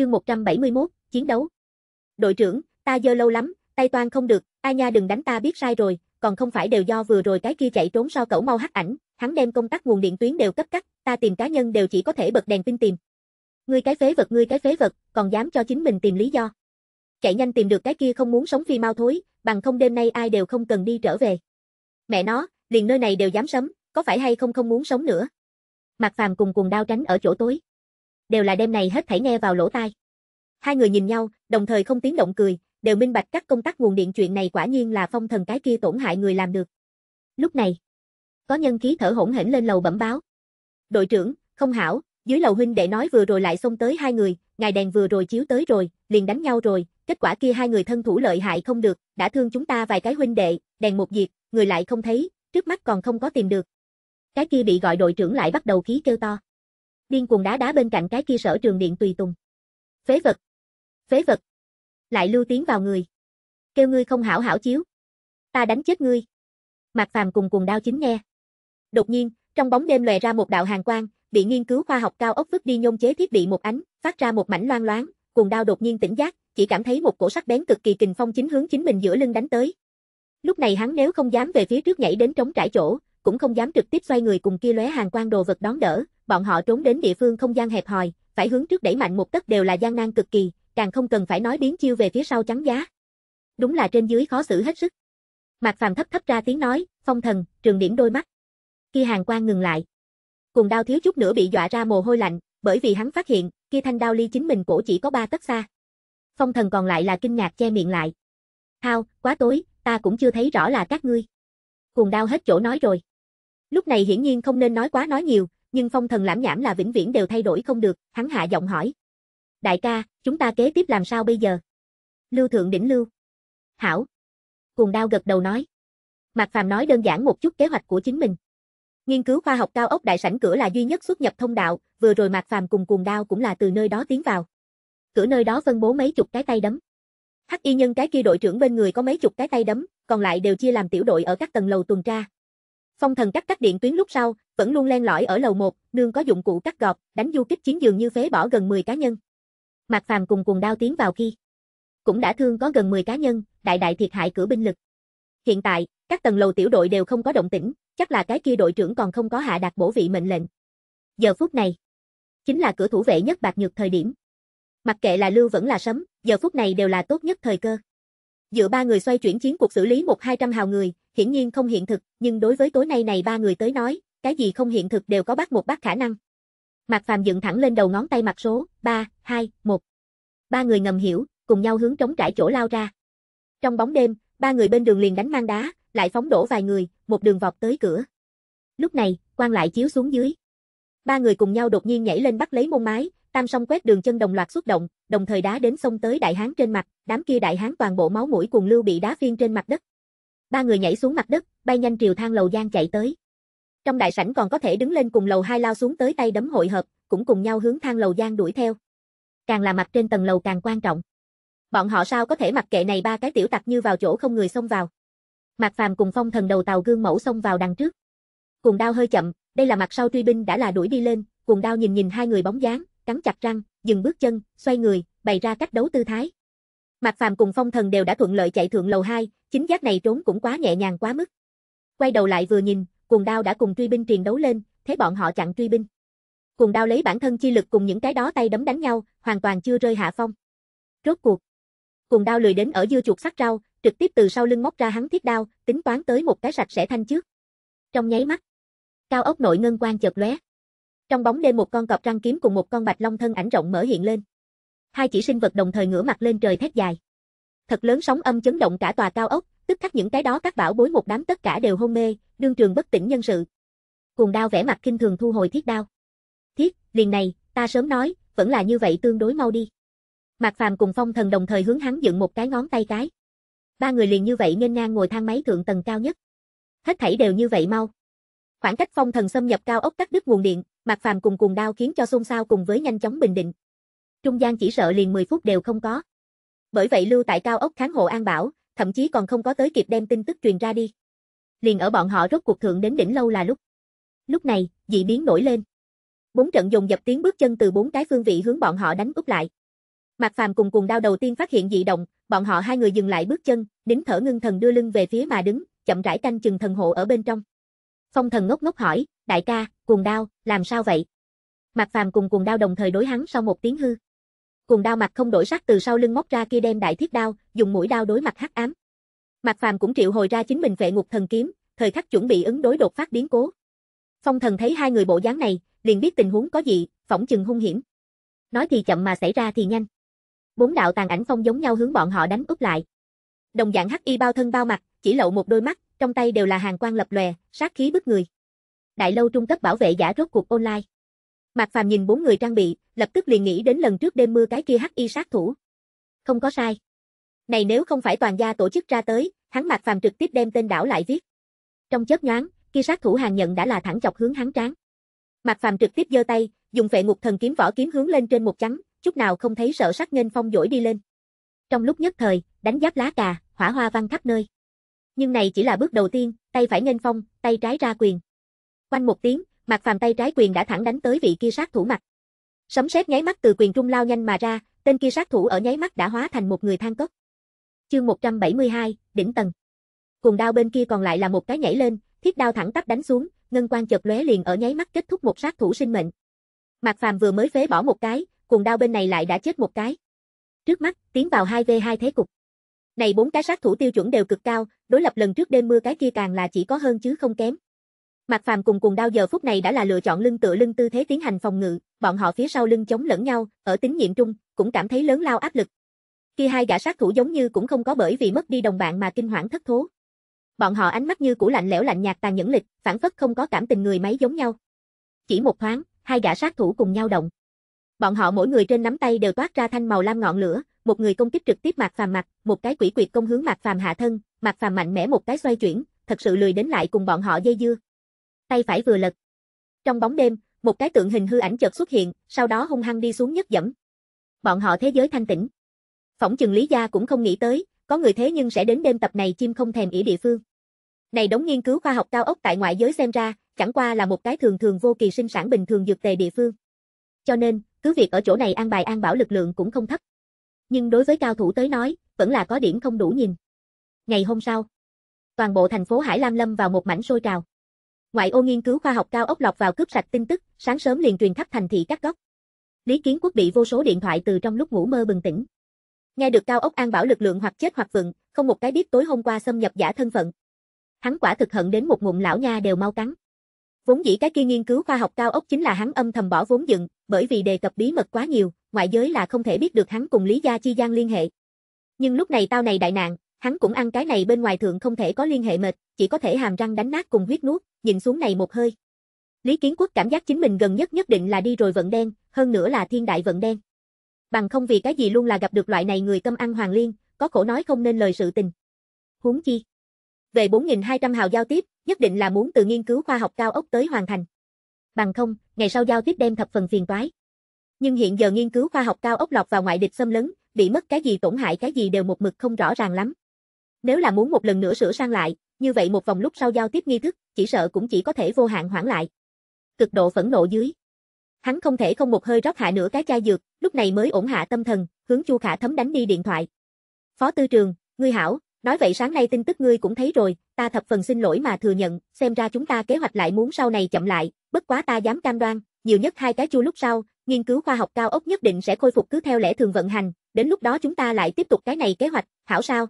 Chương 171, chiến đấu. Đội trưởng, ta dơ lâu lắm, tay toan không được, ai nha đừng đánh ta biết sai rồi, còn không phải đều do vừa rồi cái kia chạy trốn sau cẩu mau hắc ảnh, hắn đem công tắc nguồn điện tuyến đều cấp cắt, ta tìm cá nhân đều chỉ có thể bật đèn pin tìm. Ngươi cái phế vật, ngươi cái phế vật, còn dám cho chính mình tìm lý do. Chạy nhanh tìm được cái kia không muốn sống phi mau thối, bằng không đêm nay ai đều không cần đi trở về. Mẹ nó, liền nơi này đều dám sấm, có phải hay không không muốn sống nữa. mặt Phàm cùng cuồng đao tránh ở chỗ tối đều là đêm này hết thảy nghe vào lỗ tai. Hai người nhìn nhau, đồng thời không tiếng động cười, đều minh bạch các công tác nguồn điện chuyện này quả nhiên là phong thần cái kia tổn hại người làm được. Lúc này, có nhân khí thở hổn hển lên lầu bẩm báo. "Đội trưởng, không hảo, dưới lầu huynh đệ nói vừa rồi lại xông tới hai người, ngài đèn vừa rồi chiếu tới rồi, liền đánh nhau rồi, kết quả kia hai người thân thủ lợi hại không được, đã thương chúng ta vài cái huynh đệ, đèn một diệt, người lại không thấy, trước mắt còn không có tìm được." Cái kia bị gọi đội trưởng lại bắt đầu khí kêu to điên cuồng đá đá bên cạnh cái kia sở trường điện tùy tùng. Phế vật. Phế vật. Lại lưu tiếng vào người. Kêu ngươi không hảo hảo chiếu. Ta đánh chết ngươi. Mạc Phàm cùng cuồng đao chính nghe. Đột nhiên, trong bóng đêm lòe ra một đạo hàng quang, bị nghiên cứu khoa học cao ốc vứt đi nhôm chế thiết bị một ánh, phát ra một mảnh loang loáng, cuồng đao đột nhiên tỉnh giác, chỉ cảm thấy một cổ sắc bén cực kỳ kình phong chính hướng chính mình giữa lưng đánh tới. Lúc này hắn nếu không dám về phía trước nhảy đến trống trải chỗ, cũng không dám trực tiếp xoay người cùng kia lóe hàng quang đồ vật đón đỡ, bọn họ trốn đến địa phương không gian hẹp hòi, phải hướng trước đẩy mạnh một tấc đều là gian nan cực kỳ, càng không cần phải nói biến chiêu về phía sau trắng giá. Đúng là trên dưới khó xử hết sức. Mạc Phàm thấp thấp ra tiếng nói, "Phong thần, trường điểm đôi mắt." Kia hàng quan ngừng lại. Cùng đao thiếu chút nữa bị dọa ra mồ hôi lạnh, bởi vì hắn phát hiện, kia thanh đao ly chính mình cổ chỉ có ba tấc xa. Phong thần còn lại là kinh ngạc che miệng lại. "Hao, quá tối, ta cũng chưa thấy rõ là các ngươi." Cùng đao hết chỗ nói rồi. Lúc này hiển nhiên không nên nói quá nói nhiều, nhưng phong thần lãm nhảm là vĩnh viễn đều thay đổi không được, hắn hạ giọng hỏi. Đại ca, chúng ta kế tiếp làm sao bây giờ? Lưu Thượng Đỉnh Lưu. Hảo. Cuồng đao gật đầu nói. Mạc Phàm nói đơn giản một chút kế hoạch của chính mình. Nghiên cứu khoa học cao ốc đại sảnh cửa là duy nhất xuất nhập thông đạo, vừa rồi Mạc Phàm cùng cuồng đao cũng là từ nơi đó tiến vào. Cửa nơi đó phân bố mấy chục cái tay đấm. Hắc y nhân cái kia đội trưởng bên người có mấy chục cái tay đấm, còn lại đều chia làm tiểu đội ở các tầng lầu tuần tra, Phong thần cắt cắt điện tuyến lúc sau, vẫn luôn len lỏi ở lầu 1, nương có dụng cụ cắt gọt, đánh du kích chiến dường như phế bỏ gần 10 cá nhân. Mạc Phàm cùng cùng đao tiến vào khi, cũng đã thương có gần 10 cá nhân, đại đại thiệt hại cửa binh lực. Hiện tại, các tầng lầu tiểu đội đều không có động tĩnh, chắc là cái kia đội trưởng còn không có hạ đạt bổ vị mệnh lệnh. Giờ phút này, chính là cửa thủ vệ nhất bạc nhược thời điểm. Mặc kệ là lưu vẫn là sấm, giờ phút này đều là tốt nhất thời cơ. Dựa ba người xoay chuyển chiến cuộc xử lý một hai trăm hào người, hiển nhiên không hiện thực, nhưng đối với tối nay này ba người tới nói, cái gì không hiện thực đều có bắt một bắt khả năng. Mạc Phàm dựng thẳng lên đầu ngón tay mặt số, 3, 2, 1. Ba người ngầm hiểu, cùng nhau hướng trống trải chỗ lao ra. Trong bóng đêm, ba người bên đường liền đánh mang đá, lại phóng đổ vài người, một đường vọt tới cửa. Lúc này, quan lại chiếu xuống dưới. Ba người cùng nhau đột nhiên nhảy lên bắt lấy môn mái, Tam song quét đường chân đồng loạt xuất động, đồng thời đá đến sông tới đại hán trên mặt, đám kia đại hán toàn bộ máu mũi cùng lưu bị đá phiên trên mặt đất. Ba người nhảy xuống mặt đất, bay nhanh triều thang lầu gian chạy tới. Trong đại sảnh còn có thể đứng lên cùng lầu hai lao xuống tới tay đấm hội hợp, cũng cùng nhau hướng thang lầu gian đuổi theo. Càng là mặt trên tầng lầu càng quan trọng. Bọn họ sao có thể mặc kệ này ba cái tiểu tặc như vào chỗ không người xông vào. Mạc Phàm cùng phong thần đầu tàu gương mẫu xông vào đằng trước. Cùng đao hơi chậm, đây là mặt sau truy binh đã là đuổi đi lên, cùng đao nhìn nhìn hai người bóng dáng, cắn chặt răng, dừng bước chân, xoay người, bày ra cách đấu tư thái. Mạc Phàm cùng Phong Thần đều đã thuận lợi chạy thượng lầu 2, chính giác này trốn cũng quá nhẹ nhàng quá mức. Quay đầu lại vừa nhìn, cuồng đao đã cùng truy binh truyền đấu lên, thế bọn họ chặn truy binh. Cuồng đao lấy bản thân chi lực cùng những cái đó tay đấm đánh nhau, hoàn toàn chưa rơi hạ phong. Rốt cuộc, cuồng đao lười đến ở dưa chuột sắc rau, trực tiếp từ sau lưng móc ra hắn thiết đao, tính toán tới một cái sạch sẽ thanh trước. Trong nháy mắt, cao ốc nội ngân quan chợt lóe. Trong bóng đêm một con cọp răng kiếm cùng một con bạch long thân ảnh rộng mở hiện lên. Hai chỉ sinh vật đồng thời ngửa mặt lên trời thét dài. Thật lớn sóng âm chấn động cả tòa cao ốc, tức khắc những cái đó các bảo bối một đám tất cả đều hôn mê, đương trường bất tỉnh nhân sự. Cuồng đao vẻ mặt kinh thường thu hồi thiết đao. Thiết, liền này, ta sớm nói, vẫn là như vậy tương đối mau đi. Mạc Phàm cùng Phong Thần đồng thời hướng hắn dựng một cái ngón tay cái. Ba người liền như vậy nên ngang ngồi thang máy thượng tầng cao nhất. Hết thảy đều như vậy mau. Khoảng cách phong thần xâm nhập cao ốc cắt đứt nguồn điện, mặt Phàm cùng cùng đao khiến cho xôn xao cùng với nhanh chóng bình định. Trung gian chỉ sợ liền 10 phút đều không có. Bởi vậy lưu tại cao ốc kháng hộ an bảo, thậm chí còn không có tới kịp đem tin tức truyền ra đi. Liền ở bọn họ rốt cuộc thượng đến đỉnh lâu là lúc. Lúc này, dị biến nổi lên. Bốn trận dùng dập tiếng bước chân từ bốn cái phương vị hướng bọn họ đánh úp lại. Mặt Phàm cùng cùng đao đầu tiên phát hiện dị động, bọn họ hai người dừng lại bước chân, nín thở ngưng thần đưa lưng về phía mà đứng, chậm rãi canh chừng thần hộ ở bên trong. Phong thần ngốc ngốc hỏi, đại ca, cuồng đao, làm sao vậy? mặt Phàm cùng cuồng đao đồng thời đối hắn sau một tiếng hư. Cuồng đao mặt không đổi sắc từ sau lưng móc ra kia đem đại thiết đao, dùng mũi đao đối mặt hắc ám. mặt Phàm cũng triệu hồi ra chính mình vệ ngục thần kiếm, thời khắc chuẩn bị ứng đối đột phát biến cố. Phong thần thấy hai người bộ dáng này, liền biết tình huống có gì, phỏng chừng hung hiểm. Nói thì chậm mà xảy ra thì nhanh. Bốn đạo tàn ảnh phong giống nhau hướng bọn họ đánh úp lại. Đồng dạng hắc y bao thân bao mặt, chỉ lậu một đôi mắt, trong tay đều là hàng quan lập lòe, sát khí bức người. Đại lâu trung cấp bảo vệ giả rốt cuộc online. Mạc Phàm nhìn bốn người trang bị, lập tức liền nghĩ đến lần trước đêm mưa cái kia hắc y sát thủ. Không có sai. Này nếu không phải toàn gia tổ chức ra tới, hắn Mạc Phàm trực tiếp đem tên đảo lại viết. Trong chớp nhoáng, kia sát thủ hàng nhận đã là thẳng chọc hướng hắn tráng. Mạc Phàm trực tiếp giơ tay, dùng vệ Ngục Thần kiếm vỏ kiếm hướng lên trên một chấm, chút nào không thấy sợ sắc nghênh phong dỗi đi lên. Trong lúc nhất thời, đánh giáp lá cà, hỏa hoa văng khắp nơi nhưng này chỉ là bước đầu tiên, tay phải nghênh phong, tay trái ra quyền. Quanh một tiếng, Mạc Phàm tay trái quyền đã thẳng đánh tới vị kia sát thủ mặt. Sấm sét nháy mắt từ quyền trung lao nhanh mà ra, tên kia sát thủ ở nháy mắt đã hóa thành một người than cốc. Chương 172, đỉnh tầng. Cùng đao bên kia còn lại là một cái nhảy lên, thiết đao thẳng tắp đánh xuống, ngân quan chợt lóe liền ở nháy mắt kết thúc một sát thủ sinh mệnh. Mạc Phàm vừa mới phế bỏ một cái, cùng đao bên này lại đã chết một cái. Trước mắt, tiến vào 2v2 thế cục. Này bốn cái sát thủ tiêu chuẩn đều cực cao, đối lập lần trước đêm mưa cái kia càng là chỉ có hơn chứ không kém. Mạc Phàm cùng cùng đao giờ phút này đã là lựa chọn lưng tựa lưng tư thế tiến hành phòng ngự, bọn họ phía sau lưng chống lẫn nhau, ở tín nhiệm trung, cũng cảm thấy lớn lao áp lực. Khi hai gã sát thủ giống như cũng không có bởi vì mất đi đồng bạn mà kinh hoảng thất thố. Bọn họ ánh mắt như cũ lạnh lẽo lạnh nhạt tàn nhẫn lịch, phản phất không có cảm tình người máy giống nhau. Chỉ một thoáng, hai gã sát thủ cùng nhau động. Bọn họ mỗi người trên nắm tay đều toát ra thanh màu lam ngọn lửa, một người công kích trực tiếp Mạc Phàm mặt, một cái quỷ quyệt công hướng Mạc Phàm hạ thân, Mạc Phàm mạnh mẽ một cái xoay chuyển, thật sự lười đến lại cùng bọn họ dây dưa. Tay phải vừa lật. Trong bóng đêm, một cái tượng hình hư ảnh chợt xuất hiện, sau đó hung hăng đi xuống nhất dẫm. Bọn họ thế giới thanh tĩnh. Phỏng chừng Lý Gia cũng không nghĩ tới, có người thế nhưng sẽ đến đêm tập này chim không thèm ỉa địa phương. Này đống nghiên cứu khoa học cao ốc tại ngoại giới xem ra, chẳng qua là một cái thường thường vô kỳ sinh sản bình thường dược tề địa phương. Cho nên, cứ việc ở chỗ này an bài an bảo lực lượng cũng không thấp nhưng đối với cao thủ tới nói, vẫn là có điểm không đủ nhìn. Ngày hôm sau, toàn bộ thành phố Hải Lam lâm vào một mảnh sôi trào. Ngoại ô nghiên cứu khoa học cao ốc lọc vào cướp sạch tin tức, sáng sớm liền truyền khắp thành thị các góc. Lý Kiến Quốc bị vô số điện thoại từ trong lúc ngủ mơ bừng tỉnh. Nghe được cao ốc an bảo lực lượng hoặc chết hoặc vựng, không một cái biết tối hôm qua xâm nhập giả thân phận. Hắn quả thực hận đến một ngụm lão nha đều mau cắn. Vốn dĩ cái kia nghiên cứu khoa học cao ốc chính là hắn âm thầm bỏ vốn dựng, bởi vì đề cập bí mật quá nhiều, ngoại giới là không thể biết được hắn cùng Lý Gia Chi Giang liên hệ. Nhưng lúc này tao này đại nạn, hắn cũng ăn cái này bên ngoài thượng không thể có liên hệ mệt, chỉ có thể hàm răng đánh nát cùng huyết nuốt, nhìn xuống này một hơi. Lý Kiến Quốc cảm giác chính mình gần nhất nhất định là đi rồi vận đen, hơn nữa là thiên đại vận đen. Bằng không vì cái gì luôn là gặp được loại này người tâm ăn hoàng liên, có khổ nói không nên lời sự tình. Huống chi. Về 4.200 hào giao tiếp, nhất định là muốn từ nghiên cứu khoa học cao ốc tới hoàn thành. Bằng không, ngày sau giao tiếp đem thập phần phiền toái nhưng hiện giờ nghiên cứu khoa học cao ốc lọc vào ngoại địch xâm lấn, bị mất cái gì tổn hại cái gì đều một mực không rõ ràng lắm. Nếu là muốn một lần nữa sửa sang lại, như vậy một vòng lúc sau giao tiếp nghi thức, chỉ sợ cũng chỉ có thể vô hạn hoãn lại. Cực độ phẫn nộ dưới. Hắn không thể không một hơi rót hạ nửa cái chai dược, lúc này mới ổn hạ tâm thần, hướng Chu Khả Thấm đánh đi điện thoại. "Phó tư trường, ngươi hảo, nói vậy sáng nay tin tức ngươi cũng thấy rồi, ta thập phần xin lỗi mà thừa nhận, xem ra chúng ta kế hoạch lại muốn sau này chậm lại, bất quá ta dám cam đoan, nhiều nhất hai cái chu lúc sau, nghiên cứu khoa học cao ốc nhất định sẽ khôi phục cứ theo lẽ thường vận hành, đến lúc đó chúng ta lại tiếp tục cái này kế hoạch, hảo sao?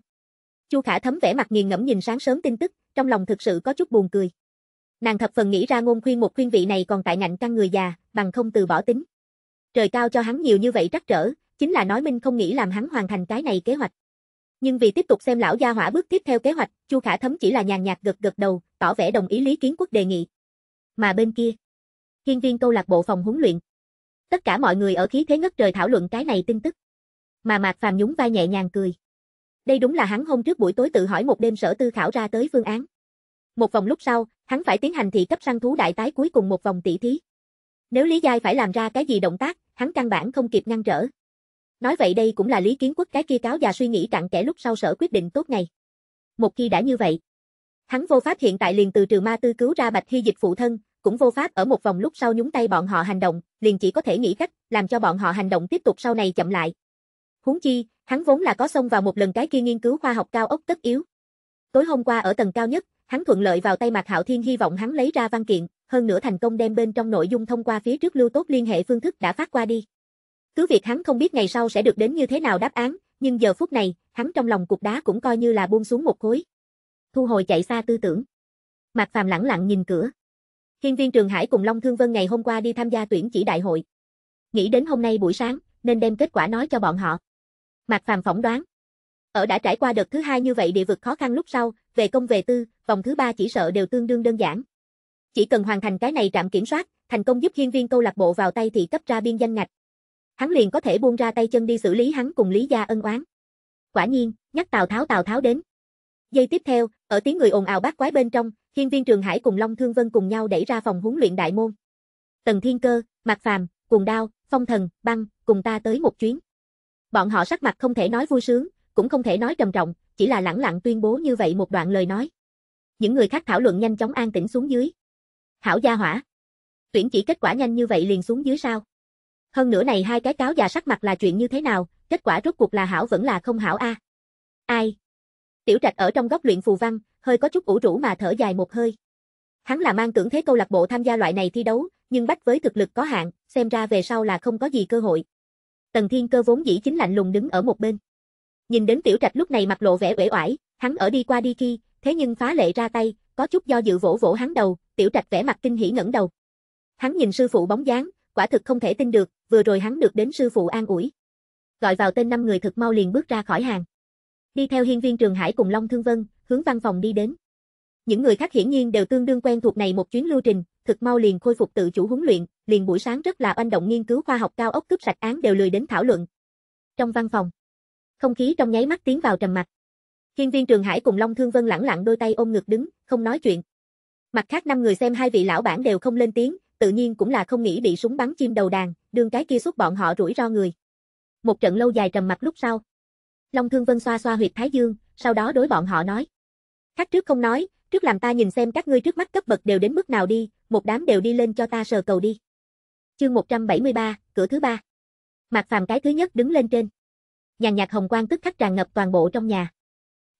Chu Khả Thấm vẻ mặt nghiền ngẫm nhìn sáng sớm tin tức, trong lòng thực sự có chút buồn cười. Nàng thập phần nghĩ ra ngôn khuyên một khuyên vị này còn tại ngạnh căn người già, bằng không từ bỏ tính. Trời cao cho hắn nhiều như vậy trắc trở, chính là nói minh không nghĩ làm hắn hoàn thành cái này kế hoạch. Nhưng vì tiếp tục xem lão gia hỏa bước tiếp theo kế hoạch, Chu Khả Thấm chỉ là nhàn nhạt gật gật đầu, tỏ vẻ đồng ý lý kiến quốc đề nghị. Mà bên kia, Hiên viên câu lạc bộ phòng huấn luyện, Tất cả mọi người ở khí thế ngất trời thảo luận cái này tin tức. Mà Mạc Phàm nhún vai nhẹ nhàng cười. Đây đúng là hắn hôm trước buổi tối tự hỏi một đêm sở tư khảo ra tới phương án. Một vòng lúc sau, hắn phải tiến hành thị cấp săn thú đại tái cuối cùng một vòng tỷ thí. Nếu Lý Giai phải làm ra cái gì động tác, hắn căn bản không kịp ngăn trở. Nói vậy đây cũng là Lý Kiến Quốc cái kia cáo già suy nghĩ cặn kẽ lúc sau sở quyết định tốt ngày. Một khi đã như vậy, hắn vô pháp hiện tại liền từ trừ ma tư cứu ra Bạch Hy dịch phụ thân, cũng vô pháp ở một vòng lúc sau nhúng tay bọn họ hành động, liền chỉ có thể nghĩ cách làm cho bọn họ hành động tiếp tục sau này chậm lại. Huống chi, hắn vốn là có xông vào một lần cái kia nghiên cứu khoa học cao ốc tất yếu. Tối hôm qua ở tầng cao nhất, hắn thuận lợi vào tay Mạc Hạo Thiên hy vọng hắn lấy ra văn kiện, hơn nữa thành công đem bên trong nội dung thông qua phía trước lưu tốt liên hệ phương thức đã phát qua đi. Cứ việc hắn không biết ngày sau sẽ được đến như thế nào đáp án, nhưng giờ phút này, hắn trong lòng cục đá cũng coi như là buông xuống một khối. Thu hồi chạy xa tư tưởng. Mạc Phàm lẳng lặng nhìn cửa. Hiên viên Trường Hải cùng Long Thương Vân ngày hôm qua đi tham gia tuyển chỉ đại hội. Nghĩ đến hôm nay buổi sáng, nên đem kết quả nói cho bọn họ. Mạc Phàm phỏng đoán. Ở đã trải qua đợt thứ hai như vậy địa vực khó khăn lúc sau, về công về tư, vòng thứ ba chỉ sợ đều tương đương đơn giản. Chỉ cần hoàn thành cái này trạm kiểm soát, thành công giúp hiên viên câu lạc bộ vào tay thì cấp ra biên danh ngạch. Hắn liền có thể buông ra tay chân đi xử lý hắn cùng Lý Gia ân oán. Quả nhiên, nhắc Tào Tháo Tào Tháo đến. Giây tiếp theo, ở tiếng người ồn ào bát quái bên trong, Hiên viên Trường Hải cùng Long Thương Vân cùng nhau đẩy ra phòng huấn luyện đại môn. Tần Thiên Cơ, Mạc Phàm, Cuồng Đao, Phong Thần, Băng, cùng ta tới một chuyến. Bọn họ sắc mặt không thể nói vui sướng, cũng không thể nói trầm trọng, chỉ là lẳng lặng tuyên bố như vậy một đoạn lời nói. Những người khác thảo luận nhanh chóng an tĩnh xuống dưới. Hảo gia hỏa. Tuyển chỉ kết quả nhanh như vậy liền xuống dưới sao? Hơn nữa này hai cái cáo già sắc mặt là chuyện như thế nào, kết quả rốt cuộc là hảo vẫn là không hảo a. À? Ai? Tiểu Trạch ở trong góc luyện phù văn, hơi có chút ủ rũ mà thở dài một hơi. Hắn là mang tưởng thế câu lạc bộ tham gia loại này thi đấu, nhưng bách với thực lực có hạn, xem ra về sau là không có gì cơ hội. Tần Thiên Cơ vốn dĩ chính lạnh lùng đứng ở một bên. Nhìn đến Tiểu Trạch lúc này mặt lộ vẻ uể oải, hắn ở đi qua đi kia, thế nhưng phá lệ ra tay, có chút do dự vỗ vỗ hắn đầu, Tiểu Trạch vẻ mặt kinh hỉ ngẩng đầu. Hắn nhìn sư phụ bóng dáng, quả thực không thể tin được, vừa rồi hắn được đến sư phụ an ủi. Gọi vào tên năm người thực mau liền bước ra khỏi hàng. Đi theo hiên viên Trường Hải cùng Long Thương Vân, hướng văn phòng đi đến. Những người khác hiển nhiên đều tương đương quen thuộc này một chuyến lưu trình, thực mau liền khôi phục tự chủ huấn luyện, liền buổi sáng rất là oanh động nghiên cứu khoa học cao ốc cướp sạch án đều lười đến thảo luận. Trong văn phòng, không khí trong nháy mắt tiến vào trầm mặc. Hiên viên Trường Hải cùng Long Thương Vân lẳng lặng đôi tay ôm ngực đứng, không nói chuyện. Mặt khác năm người xem hai vị lão bản đều không lên tiếng, tự nhiên cũng là không nghĩ bị súng bắn chim đầu đàn, đường cái kia suốt bọn họ rủi ro người. Một trận lâu dài trầm mặc lúc sau. Long Thương Vân xoa xoa huyệt Thái Dương, sau đó đối bọn họ nói. Khác trước không nói, trước làm ta nhìn xem các ngươi trước mắt cấp bậc đều đến mức nào đi, một đám đều đi lên cho ta sờ cầu đi. Chương 173, cửa thứ ba. Mạc Phàm cái thứ nhất đứng lên trên. Nhàn nhạt hồng quang tức khắc tràn ngập toàn bộ trong nhà.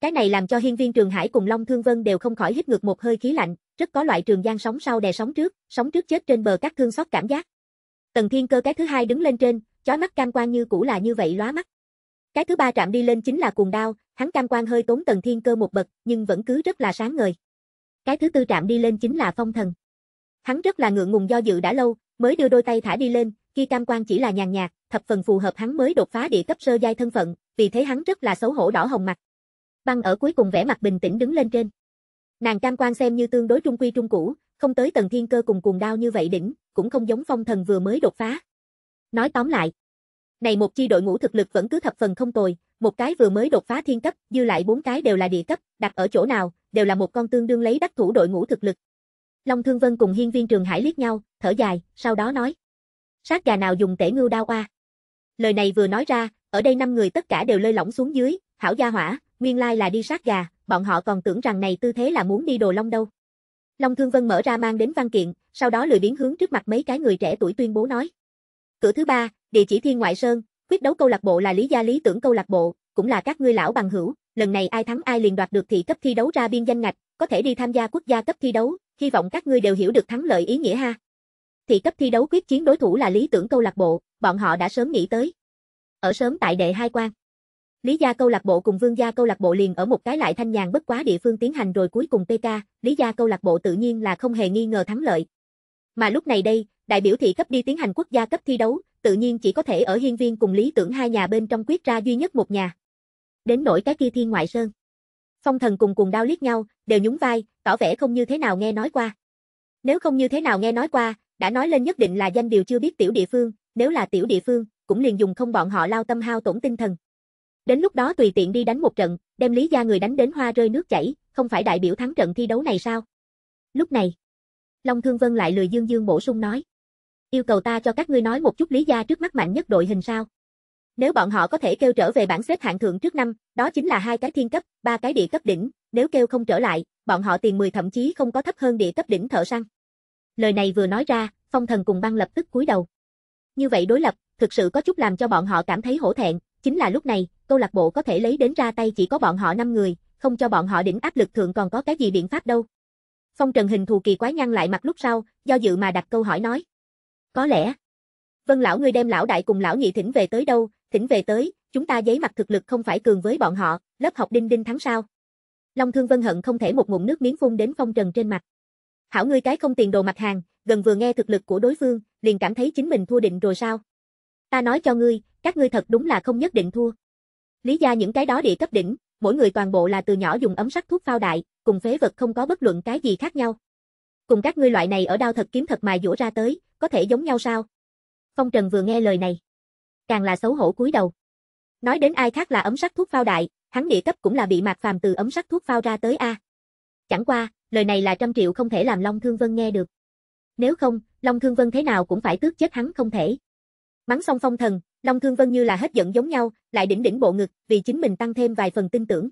Cái này làm cho Hiên Viên Trường Hải cùng Long Thương Vân đều không khỏi hít ngược một hơi khí lạnh, rất có loại trường giang sóng sau đè sóng trước, sóng trước chết trên bờ các thương xót cảm giác. Tần Thiên Cơ cái thứ hai đứng lên trên, chói mắt cam quan như cũ là như vậy lóa mắt. Cái thứ ba trạm đi lên chính là cuồng đao, hắn cam quan hơi tốn tần thiên cơ một bậc, nhưng vẫn cứ rất là sáng ngời. Cái thứ tư trạm đi lên chính là phong thần. Hắn rất là ngượng ngùng do dự đã lâu, mới đưa đôi tay thả đi lên, khi cam quan chỉ là nhàn nhạt, thập phần phù hợp hắn mới đột phá địa cấp sơ giai thân phận, vì thế hắn rất là xấu hổ đỏ hồng mặt. Băng ở cuối cùng vẻ mặt bình tĩnh đứng lên trên. Nàng cam quan xem như tương đối trung quy trung cũ, không tới tầng thiên cơ cùng cuồng đao như vậy đỉnh, cũng không giống phong thần vừa mới đột phá. Nói tóm lại, này một chi đội ngũ thực lực vẫn cứ thập phần không tồi, một cái vừa mới đột phá thiên cấp, dư lại bốn cái đều là địa cấp, đặt ở chỗ nào, đều là một con tương đương lấy đắc thủ đội ngũ thực lực. Long Thương Vân cùng Hiên Viên Trường Hải liếc nhau, thở dài, sau đó nói: "Sát gà nào dùng tể ngưu đao oa?" Lời này vừa nói ra, ở đây năm người tất cả đều lơi lỏng xuống dưới, hảo gia hỏa, nguyên lai là đi sát gà, bọn họ còn tưởng rằng này tư thế là muốn đi đồ long đâu. Long Thương Vân mở ra mang đến văn kiện, sau đó lười biến hướng trước mặt mấy cái người trẻ tuổi tuyên bố nói. Cửa thứ ba, Địa chỉ Thiên Ngoại Sơn, quyết đấu câu lạc bộ là lý gia lý tưởng câu lạc bộ, cũng là các ngươi lão bằng hữu, lần này ai thắng ai liền đoạt được thị cấp thi đấu ra biên danh ngạch, có thể đi tham gia quốc gia cấp thi đấu, hy vọng các ngươi đều hiểu được thắng lợi ý nghĩa ha. Thị cấp thi đấu quyết chiến đối thủ là lý tưởng câu lạc bộ, bọn họ đã sớm nghĩ tới. Ở sớm tại đệ hai quan. Lý gia câu lạc bộ cùng Vương gia câu lạc bộ liền ở một cái lại thanh nhàn bất quá địa phương tiến hành rồi cuối cùng PK, Lý gia câu lạc bộ tự nhiên là không hề nghi ngờ thắng lợi. Mà lúc này đây, đại biểu thị cấp đi tiến hành quốc gia cấp thi đấu, tự nhiên chỉ có thể ở hiên viên cùng lý tưởng hai nhà bên trong quyết ra duy nhất một nhà. Đến nỗi cái kia thiên ngoại sơn. Phong thần cùng cùng đao liếc nhau, đều nhún vai, tỏ vẻ không như thế nào nghe nói qua. Nếu không như thế nào nghe nói qua, đã nói lên nhất định là danh điều chưa biết tiểu địa phương, nếu là tiểu địa phương, cũng liền dùng không bọn họ lao tâm hao tổn tinh thần. Đến lúc đó tùy tiện đi đánh một trận, đem lý gia người đánh đến hoa rơi nước chảy, không phải đại biểu thắng trận thi đấu này sao? Lúc này, Long Thương Vân lại lười dương dương bổ sung nói. Yêu cầu ta cho các ngươi nói một chút lý gia trước mắt mạnh nhất đội hình sao? Nếu bọn họ có thể kêu trở về bảng xếp hạng thượng trước năm, đó chính là hai cái thiên cấp, ba cái địa cấp đỉnh, nếu kêu không trở lại, bọn họ tiền 10 thậm chí không có thấp hơn địa cấp đỉnh thợ săn. Lời này vừa nói ra, phong thần cùng băng lập tức cúi đầu. Như vậy đối lập, thực sự có chút làm cho bọn họ cảm thấy hổ thẹn, chính là lúc này, câu lạc bộ có thể lấy đến ra tay chỉ có bọn họ 5 người, không cho bọn họ đỉnh áp lực thượng còn có cái gì biện pháp đâu. Phong Trần hình thù kỳ quái nhăn lại mặt lúc sau, do dự mà đặt câu hỏi nói. Có lẽ. Vân lão ngươi đem lão đại cùng lão nhị thỉnh về tới đâu, thỉnh về tới, chúng ta giấy mặt thực lực không phải cường với bọn họ, lớp học đinh đinh thắng sao. Long thương vân hận không thể một ngụm nước miếng phun đến phong trần trên mặt. Hảo ngươi cái không tiền đồ mặt hàng, gần vừa nghe thực lực của đối phương, liền cảm thấy chính mình thua định rồi sao. Ta nói cho ngươi, các ngươi thật đúng là không nhất định thua. Lý gia những cái đó địa cấp đỉnh, mỗi người toàn bộ là từ nhỏ dùng ấm sắt thuốc phao đại, cùng phế vật không có bất luận cái gì khác nhau. Cùng các ngươi loại này ở đao thật kiếm thật mài dũa ra tới, có thể giống nhau sao? Phong Trần vừa nghe lời này, càng là xấu hổ cúi đầu. Nói đến ai khác là ấm sắc thuốc phao đại, hắn địa cấp cũng là bị Mạc Phàm từ ấm sắc thuốc phao ra tới a. Chẳng qua, lời này là trăm triệu không thể làm Long Thương Vân nghe được. Nếu không, Long Thương Vân thế nào cũng phải tước chết hắn không thể. Mắng xong Phong Thần, Long Thương Vân như là hết giận giống nhau, lại đỉnh đỉnh bộ ngực, vì chính mình tăng thêm vài phần tin tưởng.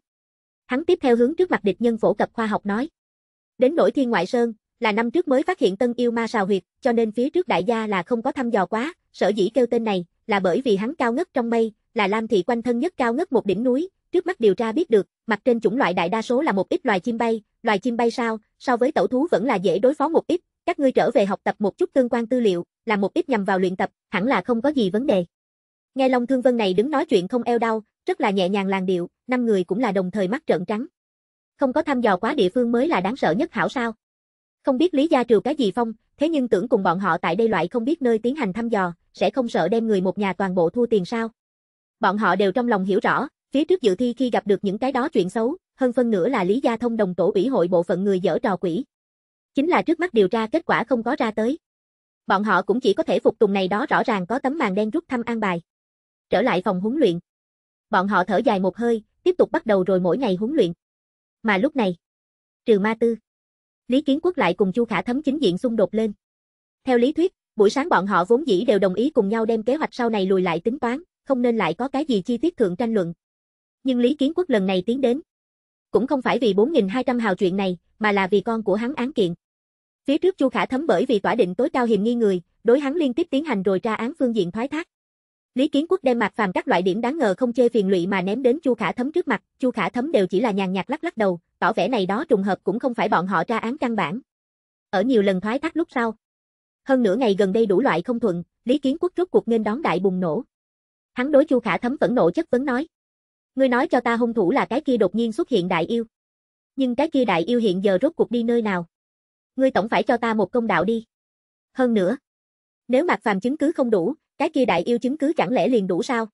Hắn tiếp theo hướng trước mặt địch nhân phổ cập khoa học nói. Đến nổi thiên ngoại sơn, là năm trước mới phát hiện tân yêu ma sào huyệt, cho nên phía trước đại gia là không có thăm dò quá, sở dĩ kêu tên này, là bởi vì hắn cao ngất trong mây, là Lam thị quanh thân nhất cao ngất một đỉnh núi, trước mắt điều tra biết được, mặt trên chủng loại đại đa số là một ít loài chim bay, loài chim bay sao, so với tẩu thú vẫn là dễ đối phó một ít, các ngươi trở về học tập một chút tương quan tư liệu, làm một ít nhằm vào luyện tập, hẳn là không có gì vấn đề. Nghe Long Thương Vân này đứng nói chuyện không eo đau, rất là nhẹ nhàng làn điệu, năm người cũng là đồng thời mắt trợn trắng. Không có thăm dò quá địa phương mới là đáng sợ nhất hảo sao? Không biết Lý Gia Triều cái gì phong, thế nhưng tưởng cùng bọn họ tại đây loại không biết nơi tiến hành thăm dò, sẽ không sợ đem người một nhà toàn bộ thu tiền sao. Bọn họ đều trong lòng hiểu rõ, phía trước dự thi khi gặp được những cái đó chuyện xấu, hơn phân nửa là Lý Gia Thông đồng tổ ủy hội bộ phận người dở trò quỷ. Chính là trước mắt điều tra kết quả không có ra tới. Bọn họ cũng chỉ có thể phục tùng này đó rõ ràng có tấm màn đen rút thăm an bài. Trở lại phòng huấn luyện. Bọn họ thở dài một hơi, tiếp tục bắt đầu rồi mỗi ngày huấn luyện. Mà lúc này, trừ ma tư, Lý Kiến Quốc lại cùng Chu Khả Thấm chính diện xung đột lên. Theo lý thuyết, buổi sáng bọn họ vốn dĩ đều đồng ý cùng nhau đem kế hoạch sau này lùi lại tính toán, không nên lại có cái gì chi tiết thượng tranh luận. Nhưng Lý Kiến Quốc lần này tiến đến, cũng không phải vì 4200 hào chuyện này, mà là vì con của hắn án kiện. Phía trước Chu Khả Thấm bởi vì tỏa định tối cao hiềm nghi người, đối hắn liên tiếp tiến hành rồi tra án phương diện thoái thác. Lý Kiến Quốc đem mặt Phàm các loại điểm đáng ngờ không chê phiền lụy mà ném đến Chu Khả Thấm trước mặt, Chu Khả Thấm đều chỉ là nhàn nhạt lắc lắc đầu, tỏ vẻ này đó trùng hợp cũng không phải bọn họ tra án căn bản. Ở nhiều lần thoái thác lúc sau, hơn nửa ngày gần đây đủ loại không thuận, Lý Kiến Quốc rốt cuộc nên đón đại bùng nổ. Hắn đối Chu Khả Thấm vẫn nộ chất vấn nói: "Ngươi nói cho ta hung thủ là cái kia đột nhiên xuất hiện đại yêu. Nhưng cái kia đại yêu hiện giờ rốt cuộc đi nơi nào? Ngươi tổng phải cho ta một công đạo đi." Hơn nữa, nếu mặt Phàm chứng cứ không đủ, cái kia đại yêu chứng cứ chẳng lẽ liền đủ sao?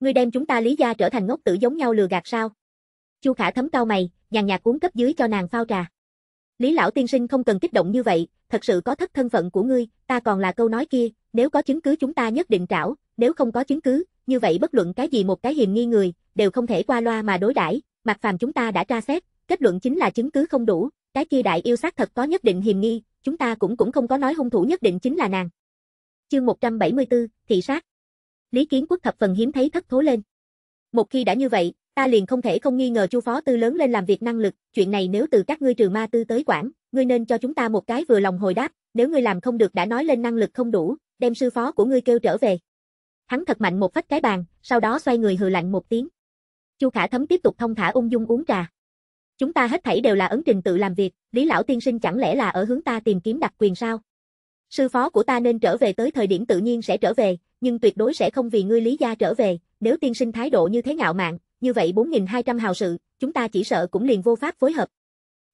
Ngươi đem chúng ta lý gia trở thành ngốc tử giống nhau lừa gạt sao? Chu Khả thấm cau mày, nhàn nhạt cuốn cấp dưới cho nàng phao trà. Lý lão tiên sinh không cần kích động như vậy, thật sự có thất thân phận của ngươi, ta còn là câu nói kia, nếu có chứng cứ chúng ta nhất định trảo, nếu không có chứng cứ, như vậy bất luận cái gì một cái hiềm nghi người, đều không thể qua loa mà đối đãi, Mạc Phàm chúng ta đã tra xét, kết luận chính là chứng cứ không đủ, cái kia đại yêu sát thật có nhất định hiềm nghi, chúng ta cũng cũng không có nói hung thủ nhất định chính là nàng. Chương 174, thị sát. Lý Kiến Quốc thập phần hiếm thấy thất thố lên. Một khi đã như vậy, ta liền không thể không nghi ngờ Chu phó tư lớn lên làm việc năng lực, chuyện này nếu từ các ngươi trừ ma tư tới quản, ngươi nên cho chúng ta một cái vừa lòng hồi đáp, nếu ngươi làm không được đã nói lên năng lực không đủ, đem sư phó của ngươi kêu trở về. Hắn thật mạnh một phách cái bàn, sau đó xoay người hừ lạnh một tiếng. Chu Khả Thấm tiếp tục thông thả ung dung uống trà. Chúng ta hết thảy đều là ấn trình tự làm việc, Lý lão tiên sinh chẳng lẽ là ở hướng ta tìm kiếm đặc quyền sao? Sư phó của ta nên trở về tới thời điểm tự nhiên sẽ trở về, nhưng tuyệt đối sẽ không vì ngươi lý gia trở về, nếu tiên sinh thái độ như thế ngạo mạn, như vậy 4.200 hào sự, chúng ta chỉ sợ cũng liền vô pháp phối hợp.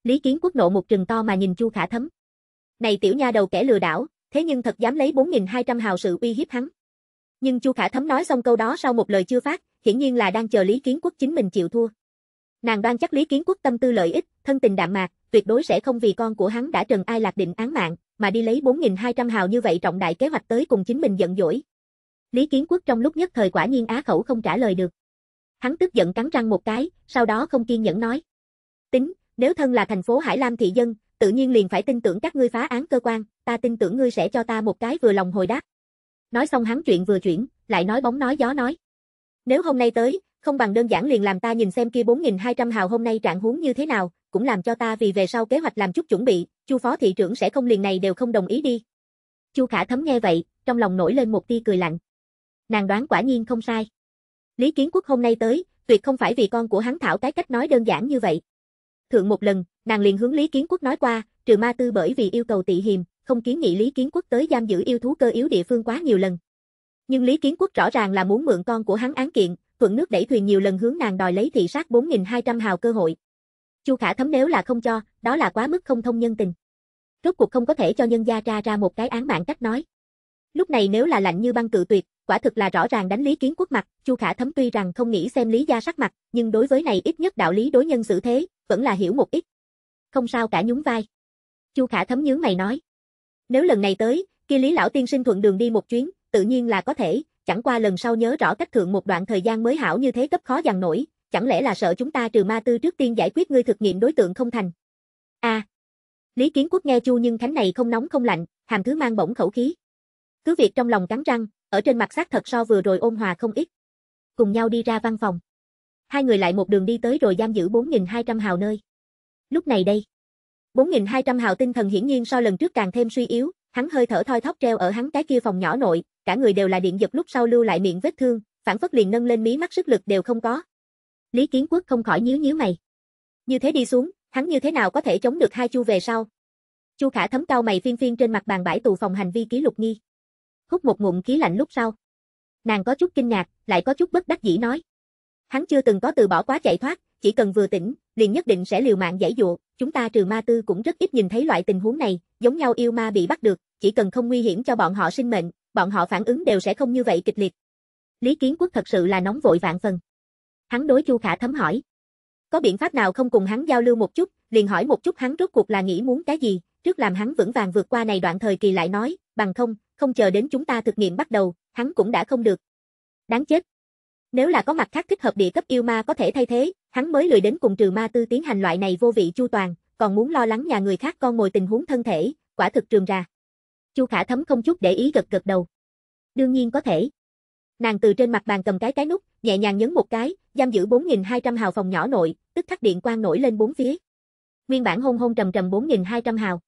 Lý kiến quốc nộ một trừng to mà nhìn chu khả thấm. Này tiểu nha đầu kẻ lừa đảo, thế nhưng thật dám lấy 4.200 hào sự uy hiếp hắn. Nhưng chu khả thấm nói xong câu đó sau một lời chưa phát, hiển nhiên là đang chờ Lý kiến quốc chính mình chịu thua. Nàng đoan chắc Lý kiến quốc tâm tư lợi ích, thân tình đạm mạc, tuyệt đối sẽ không vì con của hắn đã trần ai lạc định án mạng, mà đi lấy 4.200 hào như vậy trọng đại kế hoạch tới cùng chính mình giận dỗi. Lý Kiến Quốc trong lúc nhất thời quả nhiên á khẩu không trả lời được. Hắn tức giận cắn răng một cái, sau đó không kiên nhẫn nói. Tính, nếu thân là thành phố Hải Lam thị dân, tự nhiên liền phải tin tưởng các ngươi phá án cơ quan, ta tin tưởng ngươi sẽ cho ta một cái vừa lòng hồi đáp. Nói xong hắn chuyện vừa chuyển, lại nói bóng nói gió nói. Nếu hôm nay tới, không bằng đơn giản liền làm ta nhìn xem kia 4.200 hào hôm nay trạng huống như thế nào, cũng làm cho ta vì về sau kế hoạch làm chút chuẩn bị, Chu phó thị trưởng sẽ không liền này đều không đồng ý đi. Chu Khả Thấm nghe vậy, trong lòng nổi lên một tia cười lạnh. Nàng đoán quả nhiên không sai. Lý Kiến Quốc hôm nay tới, tuyệt không phải vì con của hắn thảo cái cách nói đơn giản như vậy. Thượng một lần, nàng liền hướng Lý Kiến Quốc nói qua, trừ ma tư bởi vì yêu cầu tị hiềm, không kiến nghị Lý Kiến Quốc tới giam giữ yêu thú cơ yếu địa phương quá nhiều lần. Nhưng Lý Kiến Quốc rõ ràng là muốn mượn con của hắn án kiện, thuận nước đẩy thuyền nhiều lần hướng nàng đòi lấy thị sát 4.200 hào cơ hội. Chu Khả Thấm nếu là không cho, đó là quá mức không thông nhân tình. Rốt cuộc không có thể cho nhân gia ra ra một cái án mạng cách nói. Lúc này nếu là lạnh như băng cự tuyệt, quả thực là rõ ràng đánh Lý Kiến Quốc mặt, Chu Khả Thấm tuy rằng không nghĩ xem Lý gia sắc mặt, nhưng đối với này ít nhất đạo lý đối nhân xử thế, vẫn là hiểu một ít. Không sao cả nhún vai. Chu Khả Thấm nhướng mày nói: "Nếu lần này tới, kia Lý lão tiên sinh thuận đường đi một chuyến, tự nhiên là có thể, chẳng qua lần sau nhớ rõ cách thượng một đoạn thời gian mới hảo như thế cấp khó dằn nổi, chẳng lẽ là sợ chúng ta trừ ma tư trước tiên giải quyết ngươi thực nghiệm đối tượng không thành. A. À, Lý Kiến Quốc nghe Chu Nhưng Khánh này không nóng không lạnh, hàm thứ mang bổng khẩu khí. Cứ việc trong lòng cắn răng, ở trên mặt xác thật so vừa rồi ôn hòa không ít. Cùng nhau đi ra văn phòng. Hai người lại một đường đi tới rồi giam giữ 4.200 hào nơi. Lúc này đây, 4.200 hào tinh thần hiển nhiên so lần trước càng thêm suy yếu, hắn hơi thở thoi thóp treo ở hắn cái kia phòng nhỏ nội, cả người đều là điện giật lúc sau lưu lại miệng vết thương, phản phất liền nâng lên mí mắt sức lực đều không có, Lý Kiến Quốc không khỏi nhíu nhíu mày. Như thế đi xuống, hắn như thế nào có thể chống được hai chu về sau? Chu Khả thấm cao mày phiên phiên trên mặt bàn bãi tù phòng hành vi kỷ lục nghi. Hút một ngụm khí lạnh lúc sau. Nàng có chút kinh ngạc, lại có chút bất đắc dĩ nói. Hắn chưa từng có từ bỏ quá chạy thoát, chỉ cần vừa tỉnh, liền nhất định sẽ liều mạng giải dụ, chúng ta trừ ma tư cũng rất ít nhìn thấy loại tình huống này, giống nhau yêu ma bị bắt được, chỉ cần không nguy hiểm cho bọn họ sinh mệnh, bọn họ phản ứng đều sẽ không như vậy kịch liệt. Lý Kiến Quốc thật sự là nóng vội vạn phần. Hắn đối Chu Khả Thấm hỏi. Có biện pháp nào không cùng hắn giao lưu một chút, liền hỏi một chút hắn rốt cuộc là nghĩ muốn cái gì, trước làm hắn vững vàng vượt qua này đoạn thời kỳ lại nói, bằng không, không chờ đến chúng ta thực nghiệm bắt đầu, hắn cũng đã không được. Đáng chết. Nếu là có mặt khác thích hợp địa cấp yêu ma có thể thay thế, hắn mới lười đến cùng trừ ma tư tiến hành loại này vô vị chu toàn, còn muốn lo lắng nhà người khác con ngồi tình huống thân thể, quả thực trường ra. Chu Khả Thấm không chút để ý gật gật đầu. Đương nhiên có thể. Nàng từ trên mặt bàn cầm cái cái nút, nhẹ nhàng nhấn một cái, giam giữ 4.200 hào phòng nhỏ nội, tức khắc điện quang nổi lên bốn phía. Nguyên bản hôn hôn trầm trầm 4.200 hào.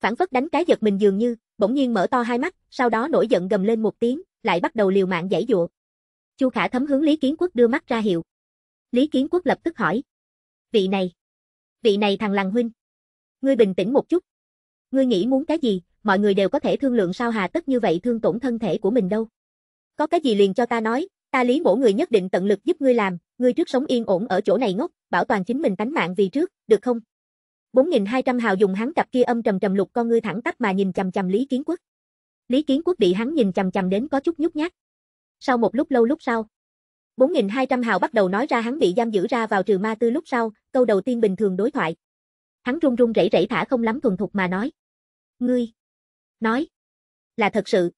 Phản phất đánh cái giật mình dường như, bỗng nhiên mở to hai mắt, sau đó nổi giận gầm lên một tiếng, lại bắt đầu liều mạng giải dụa. Chu Khả thấm hướng Lý Kiến Quốc đưa mắt ra hiệu. Lý Kiến Quốc lập tức hỏi. Vị này. Vị này thằng lăng huynh. Ngươi bình tĩnh một chút. Ngươi nghĩ muốn cái gì, mọi người đều có thể thương lượng sao hà tất như vậy thương tổn thân thể của mình đâu. Có cái gì liền cho ta nói, Ta lý mỗi người nhất định tận lực giúp ngươi làm, ngươi trước sống yên ổn ở chỗ này ngốc, bảo toàn chính mình tánh mạng vì trước, được không? 4200 hào dùng hắn cặp kia âm trầm trầm lục con ngươi thẳng tắp mà nhìn chằm chằm Lý Kiến Quốc. Lý Kiến Quốc bị hắn nhìn chằm chằm đến có chút nhút nhát. Sau một lúc lâu lúc sau, 4200 hào bắt đầu nói ra hắn bị giam giữ ra vào trừ ma tư lúc sau, câu đầu tiên bình thường đối thoại. Hắn run run rẩy rẩy thả không lắm thuần thục mà nói: "Ngươi nói là thật sự?"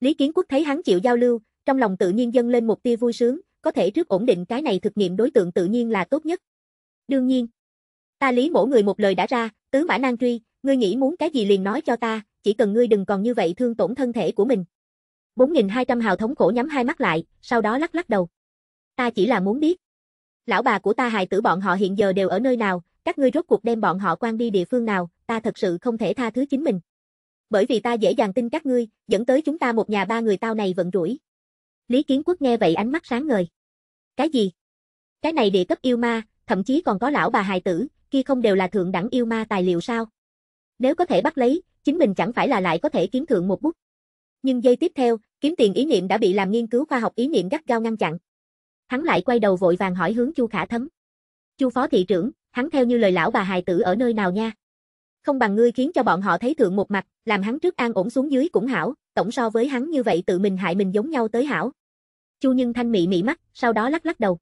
Lý Kiến Quốc thấy hắn chịu giao lưu, trong lòng tự nhiên dâng lên một tia vui sướng, có thể trước ổn định cái này thực nghiệm đối tượng tự nhiên là tốt nhất. Đương nhiên, ta lý mỗi người một lời đã ra, tứ mã nan truy, ngươi nghĩ muốn cái gì liền nói cho ta, chỉ cần ngươi đừng còn như vậy thương tổn thân thể của mình. 4.200 hào thống khổ nhắm hai mắt lại, sau đó lắc lắc đầu. Ta chỉ là muốn biết. Lão bà của ta hài tử bọn họ hiện giờ đều ở nơi nào, các ngươi rốt cuộc đem bọn họ quan đi địa phương nào, ta thật sự không thể tha thứ chính mình. Bởi vì ta dễ dàng tin các ngươi, dẫn tới chúng ta một nhà ba người tao này vận rủi. Lý Kiến Quốc nghe vậy ánh mắt sáng ngời. Cái gì? Cái này địa cấp yêu ma, thậm chí còn có lão bà hài tử, kia không đều là thượng đẳng yêu ma tài liệu sao? Nếu có thể bắt lấy, chính mình chẳng phải là lại có thể kiếm thượng một bút. Nhưng giây tiếp theo, kiếm tiền ý niệm đã bị làm nghiên cứu khoa học ý niệm gắt gao ngăn chặn. Hắn lại quay đầu vội vàng hỏi hướng Chu Khả Thấm. Chu phó thị trưởng, hắn theo như lời lão bà hài tử ở nơi nào nha? Không bằng ngươi khiến cho bọn họ thấy thượng một mặt, làm hắn trước an ổn xuống dưới cũng hảo, tổng so với hắn như vậy tự mình hại mình giống nhau tới hảo. Chu nhân Thanh mị mị mắt, sau đó lắc lắc đầu.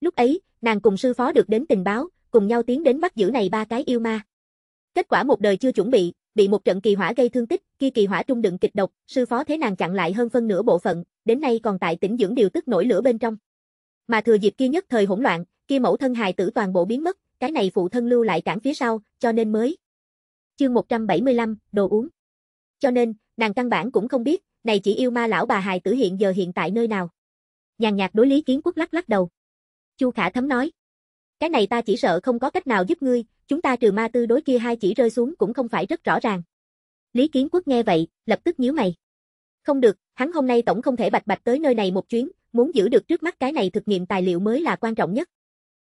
Lúc ấy, nàng cùng sư phó được đến tình báo, cùng nhau tiến đến bắt giữ này ba cái yêu ma. Kết quả một đời chưa chuẩn bị, bị một trận kỳ hỏa gây thương tích, kia kỳ hỏa trung đựng kịch độc, sư phó thế nàng chặn lại hơn phân nửa bộ phận, đến nay còn tại tỉnh dưỡng điều tức nổi lửa bên trong. Mà thừa dịp kia nhất thời hỗn loạn, kia mẫu thân hài tử toàn bộ biến mất, cái này phụ thân lưu lại cản phía sau, cho nên mới. Chương 175, đồ uống. Cho nên, Nàng căn bản cũng không biết, này chỉ yêu ma lão bà hài tử hiện giờ hiện tại nơi nào. Nhàn nhạt đối Lý Kiến Quốc lắc lắc đầu. Chu Khả Thấm nói. Cái này ta chỉ sợ không có cách nào giúp ngươi, chúng ta trừ ma tư đối kia hai chỉ rơi xuống cũng không phải rất rõ ràng. Lý Kiến Quốc nghe vậy, lập tức nhíu mày. Không được, hắn hôm nay tổng không thể bạch bạch tới nơi này một chuyến, muốn giữ được trước mắt cái này thực nghiệm tài liệu mới là quan trọng nhất.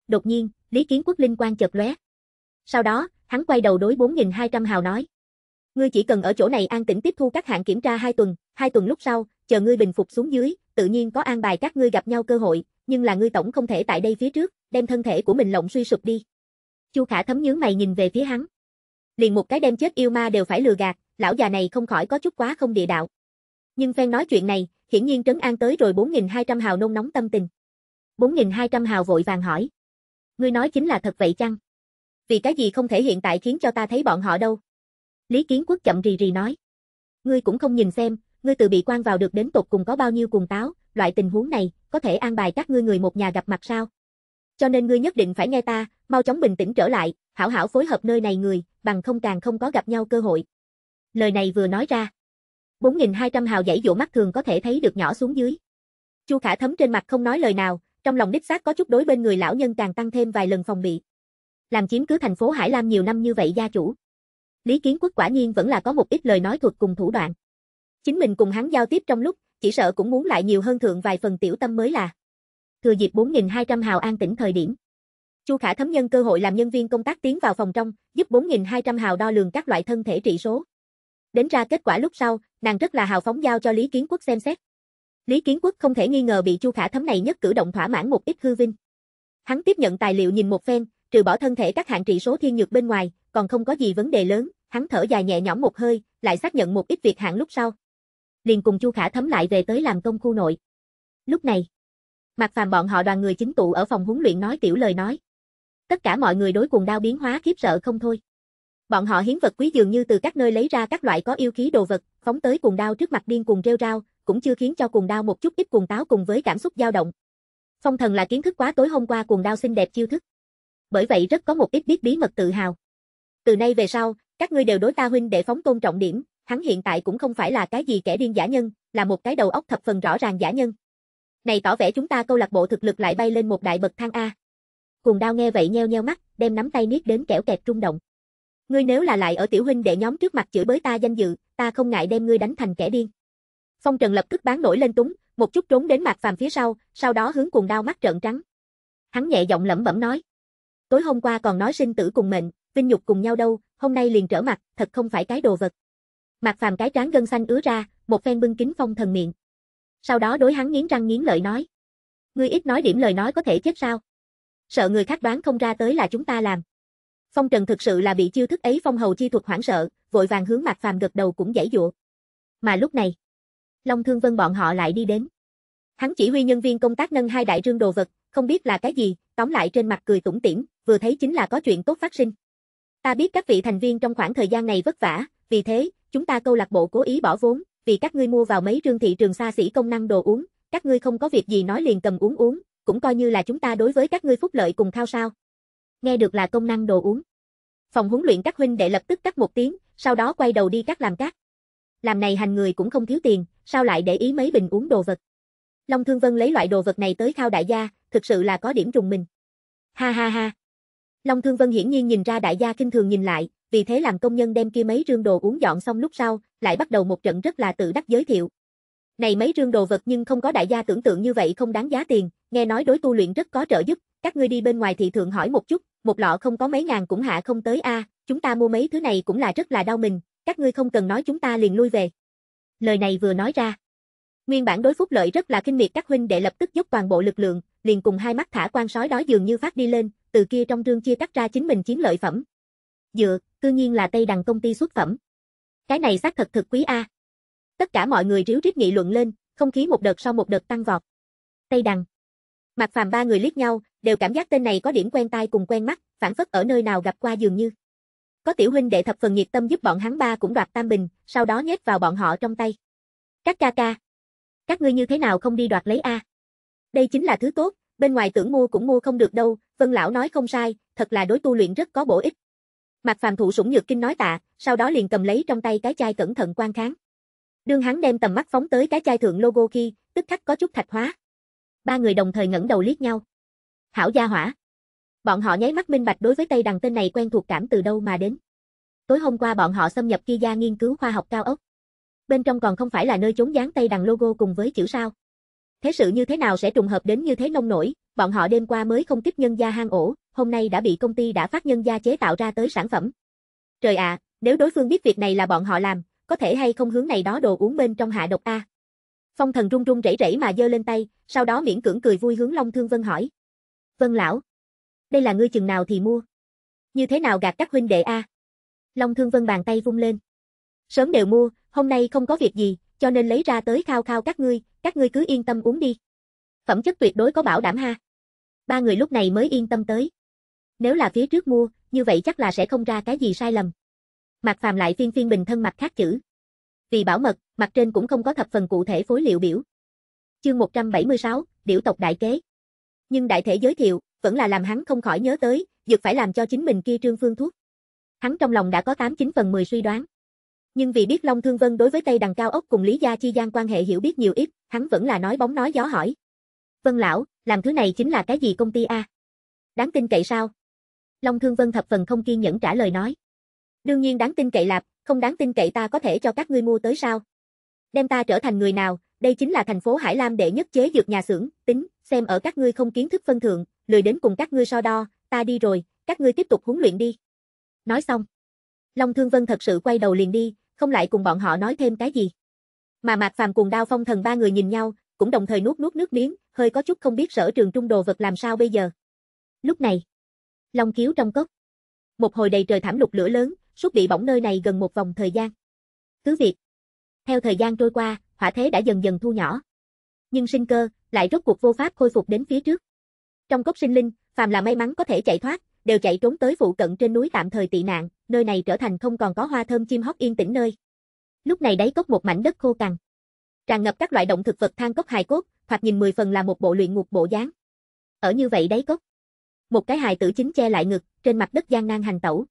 Đột nhiên, Lý Kiến Quốc linh quan chợt lóe. Sau đó, hắn quay đầu đối 4200 hào nói: Ngươi chỉ cần ở chỗ này an tĩnh tiếp thu các hạng kiểm tra hai tuần, hai tuần lúc sau, chờ ngươi bình phục xuống dưới, tự nhiên có an bài các ngươi gặp nhau cơ hội, nhưng là ngươi tổng không thể tại đây phía trước, đem thân thể của mình lộng suy sụp đi. Chu Khả thấm nhướng mày nhìn về phía hắn. Liền một cái đem chết yêu ma đều phải lừa gạt, lão già này không khỏi có chút quá không địa đạo. Nhưng phen nói chuyện này, hiển nhiên trấn an tới rồi 4200 hào nôn nóng tâm tình. 4200 hào vội vàng hỏi: "Ngươi nói chính là thật vậy chăng? Vì cái gì không thể hiện tại khiến cho ta thấy bọn họ đâu?" Lý Kiến Quốc chậm rì rì nói. Ngươi cũng không nhìn xem, ngươi từ bị quan vào được đến tột cùng có bao nhiêu cuồng táo, loại tình huống này, có thể an bài các ngươi người một nhà gặp mặt sao? Cho nên ngươi nhất định phải nghe ta, mau chóng bình tĩnh trở lại, hảo hảo phối hợp nơi này người, bằng không càng không có gặp nhau cơ hội. Lời này vừa nói ra. 4.200 hào dãy dụ mắt thường có thể thấy được nhỏ xuống dưới. Chu Khả thấm trên mặt không nói lời nào, trong lòng đích xác có chút đối bên người lão nhân càng tăng thêm vài lần phòng bị. Làm chiếm cứ thành phố Hải Lam nhiều năm như vậy gia chủ. Lý Kiến Quốc quả nhiên vẫn là có một ít lời nói thuật cùng thủ đoạn. Chính mình cùng hắn giao tiếp trong lúc, chỉ sợ cũng muốn lại nhiều hơn thượng vài phần tiểu tâm mới là. Thừa dịp 4200 hào an tĩnh thời điểm, Chu Khả thấm nhân cơ hội làm nhân viên công tác tiến vào phòng trong, giúp 4200 hào đo lường các loại thân thể trị số. Đến ra kết quả lúc sau, nàng rất là hào phóng giao cho Lý Kiến Quốc xem xét. Lý Kiến Quốc không thể nghi ngờ bị Chu Khả thấm này nhất cử động thỏa mãn một ít hư vinh. Hắn tiếp nhận tài liệu nhìn một phen, trừ bỏ thân thể các hạng trị số thiên nhược bên ngoài, còn không có gì vấn đề lớn, hắn thở dài nhẹ nhõm một hơi, lại xác nhận một ít việc hạng lúc sau. Liền cùng Chu Khả thấm lại về tới làm công khu nội. Lúc này, Mạc Phàm bọn họ đoàn người chính tụ ở phòng huấn luyện nói tiểu lời nói. Tất cả mọi người đối cuồng đao biến hóa khiếp sợ không thôi. Bọn họ hiến vật quý dường như từ các nơi lấy ra các loại có yêu khí đồ vật, phóng tới cuồng đao trước mặt điên cuồng rêu rao, cũng chưa khiến cho cuồng đao một chút ít cuồng táo cùng với cảm xúc dao động. Phong thần là kiến thức quá tối hôm qua cuồng đao xinh đẹp chiêu thức. Bởi vậy rất có một ít biết bí mật tự hào từ nay về sau, các ngươi đều đối ta huynh để phóng tôn trọng điểm, hắn hiện tại cũng không phải là cái gì kẻ điên giả nhân, là một cái đầu óc thập phần rõ ràng giả nhân. Này tỏ vẻ chúng ta câu lạc bộ thực lực lại bay lên một đại bậc thang a. Cùng đao nghe vậy nheo nheo mắt, đem nắm tay niết đến kẻo kẹt rung động. Ngươi nếu là lại ở tiểu huynh đệ nhóm trước mặt chửi bới ta danh dự, ta không ngại đem ngươi đánh thành kẻ điên. Phong Trần lập tức bán nổi lên túng, một chút trốn đến mặt phàm phía sau, sau đó hướng cuồng đao mắt trợn trắng. Hắn nhẹ giọng lẩm bẩm nói: "Tối hôm qua còn nói sinh tử cùng mệnh, vinh nhục cùng nhau đâu, hôm nay liền trở mặt, thật không phải cái đồ vật. Mạc Phàm cái trán gân xanh ứa ra, một phen bưng kính phong thần miệng. Sau đó đối hắn nghiến răng nghiến lợi nói: "Ngươi ít nói điểm lời nói có thể chết sao? Sợ người khác đoán không ra tới là chúng ta làm." Phong Trần thực sự là bị chiêu thức ấy phong hầu chi thuật hoảng sợ, vội vàng hướng Mạc Phàm gật đầu cũng giãy dụa. Mà lúc này, Long Thương Vân bọn họ lại đi đến. Hắn chỉ huy nhân viên công tác nâng hai đại trương đồ vật, không biết là cái gì, tóm lại trên mặt cười tủm tỉm, vừa thấy chính là có chuyện tốt phát sinh. Ta biết các vị thành viên trong khoảng thời gian này vất vả, vì thế, chúng ta câu lạc bộ cố ý bỏ vốn, vì các ngươi mua vào mấy trương thị trường xa xỉ công năng đồ uống, các ngươi không có việc gì nói liền cầm uống uống, cũng coi như là chúng ta đối với các ngươi phúc lợi cùng khao sao. Nghe được là công năng đồ uống. Phòng huấn luyện các huynh đệ lập tức cắt một tiếng, sau đó quay đầu đi cắt làm cắt. Làm này hành người cũng không thiếu tiền, sao lại để ý mấy bình uống đồ vật. Long Thương Vân lấy loại đồ vật này tới khao đại gia, thực sự là có điểm trùng mình. Ha ha ha. Long Thương Vân hiển nhiên nhìn ra đại gia kinh thường nhìn lại, vì thế làm công nhân đem kia mấy rương đồ uống dọn xong lúc sau, lại bắt đầu một trận rất là tự đắc giới thiệu. Này mấy rương đồ vật nhưng không có đại gia tưởng tượng như vậy không đáng giá tiền, nghe nói đối tu luyện rất có trợ giúp, các ngươi đi bên ngoài thị thượng hỏi một chút, một lọ không có mấy ngàn cũng hạ không tới a, chúng ta mua mấy thứ này cũng là rất là đau mình, các ngươi không cần nói chúng ta liền lui về. Lời này vừa nói ra, Nguyên bản đối phúc lợi rất là kinh miệt các huynh đệ lập tức dốc toàn bộ lực lượng, liền cùng hai mắt thả quan sói đó dường như phát đi lên, từ kia trong trương chia cắt ra chính mình chiến lợi phẩm. Dựa, cư nhiên là Tây Đằng công ty xuất phẩm. Cái này xác thật thực quý a. Tất cả mọi người ríu rít nghị luận lên, không khí một đợt sau một đợt tăng vọt. Tây Đằng. Mặt Phàm ba người liếc nhau, đều cảm giác tên này có điểm quen tai cùng quen mắt, phản phất ở nơi nào gặp qua dường như. Có tiểu huynh đệ thập phần nhiệt tâm giúp bọn hắn ba cũng đoạt tam bình, sau đó nhét vào bọn họ trong tay. Các ca ca, các ngươi như thế nào không đi đoạt lấy a? Đây chính là thứ tốt, bên ngoài tưởng mua cũng mua không được đâu, Vân lão nói không sai, thật là đối tu luyện rất có bổ ích. Mạc Phàm thụ sủng nhược kinh nói tạ, sau đó liền cầm lấy trong tay cái chai cẩn thận quan kháng. Đương hắn đem tầm mắt phóng tới cái chai thượng logo khi, tức khắc có chút thạch hóa. Ba người đồng thời ngẩng đầu liếc nhau. Hảo gia hỏa. Bọn họ nháy mắt minh bạch đối với Tây Đằng tên này quen thuộc cảm từ đâu mà đến. Tối hôm qua bọn họ xâm nhập kia gia nghiên cứu khoa học cao ốc bên trong còn không phải là nơi chốn dán tay đằng logo cùng với chữ sao. Thế sự như thế nào sẽ trùng hợp đến như thế nông nổi, bọn họ đêm qua mới không kích nhân gia hang ổ, hôm nay đã bị công ty đã phát nhân gia chế tạo ra tới sản phẩm. Trời ạ, à, nếu đối phương biết việc này là bọn họ làm, có thể hay không hướng này đó đồ uống bên trong hạ độc a. Phong thần run run rẩy rẩy mà giơ lên tay, sau đó miễn cưỡng cười vui hướng Long Thương Vân hỏi. Vân lão, đây là ngươi chừng nào thì mua? Như thế nào gạt các huynh đệ a? Long Thương Vân bàn tay vung lên. Sớm đều mua, hôm nay không có việc gì, cho nên lấy ra tới khao khao các ngươi, các ngươi cứ yên tâm uống đi. Phẩm chất tuyệt đối có bảo đảm ha. Ba người lúc này mới yên tâm tới. Nếu là phía trước mua, như vậy chắc là sẽ không ra cái gì sai lầm. Mạc Phàm lại phiên phiên bình thân mặt khác chữ. Vì bảo mật, mặt trên cũng không có thập phần cụ thể phối liệu biểu. Chương 176, điểu tộc đại kế. Nhưng đại thể giới thiệu, vẫn là làm hắn không khỏi nhớ tới, dược phải làm cho chính mình kia trương phương thuốc. Hắn trong lòng đã có 89 phần 10 suy đoán. Nhưng vì biết Long Thương Vân đối với Tây Đằng Cao Ốc cùng Lý Gia Chi Giang quan hệ hiểu biết nhiều ít, hắn vẫn là nói bóng nói gió hỏi. Vân lão, làm thứ này chính là cái gì công ty A? Đáng tin cậy sao? Long Thương Vân thập phần không kiên nhẫn trả lời nói. Đương nhiên đáng tin cậy lạp, không đáng tin cậy ta có thể cho các ngươi mua tới sao? Đem ta trở thành người nào, đây chính là thành phố Hải Lam đệ nhất chế dược nhà xưởng, tính, xem ở các ngươi không kiến thức phân thượng, lười đến cùng các ngươi so đo, ta đi rồi, các ngươi tiếp tục huấn luyện đi. Nói xong. Long Thương Vân thật sự quay đầu liền đi, không lại cùng bọn họ nói thêm cái gì. Mà Mạc Phàm cùng Đao Phong Thần ba người nhìn nhau, cũng đồng thời nuốt nuốt nước miếng, hơi có chút không biết sở trường trung đồ vật làm sao bây giờ. Lúc này, Long Kiếu trong cốc. Một hồi đầy trời thảm lục lửa lớn, suốt bị bỏng nơi này gần một vòng thời gian. Cứ việc, theo thời gian trôi qua, hỏa thế đã dần dần thu nhỏ. Nhưng sinh cơ lại rốt cuộc vô pháp khôi phục đến phía trước. Trong cốc sinh linh, phàm là may mắn có thể chạy thoát, đều chạy trốn tới phụ cận trên núi tạm thời tị nạn, nơi này trở thành không còn có hoa thơm chim hót yên tĩnh nơi. Lúc này đáy cốc một mảnh đất khô cằn. Tràn ngập các loại động thực vật than cốc hài cốt, thoạt nhìn mười phần là một bộ luyện ngục bộ dáng. Ở như vậy đáy cốc, một cái hài tử chính che lại ngực, trên mặt đất gian nan hành tẩu.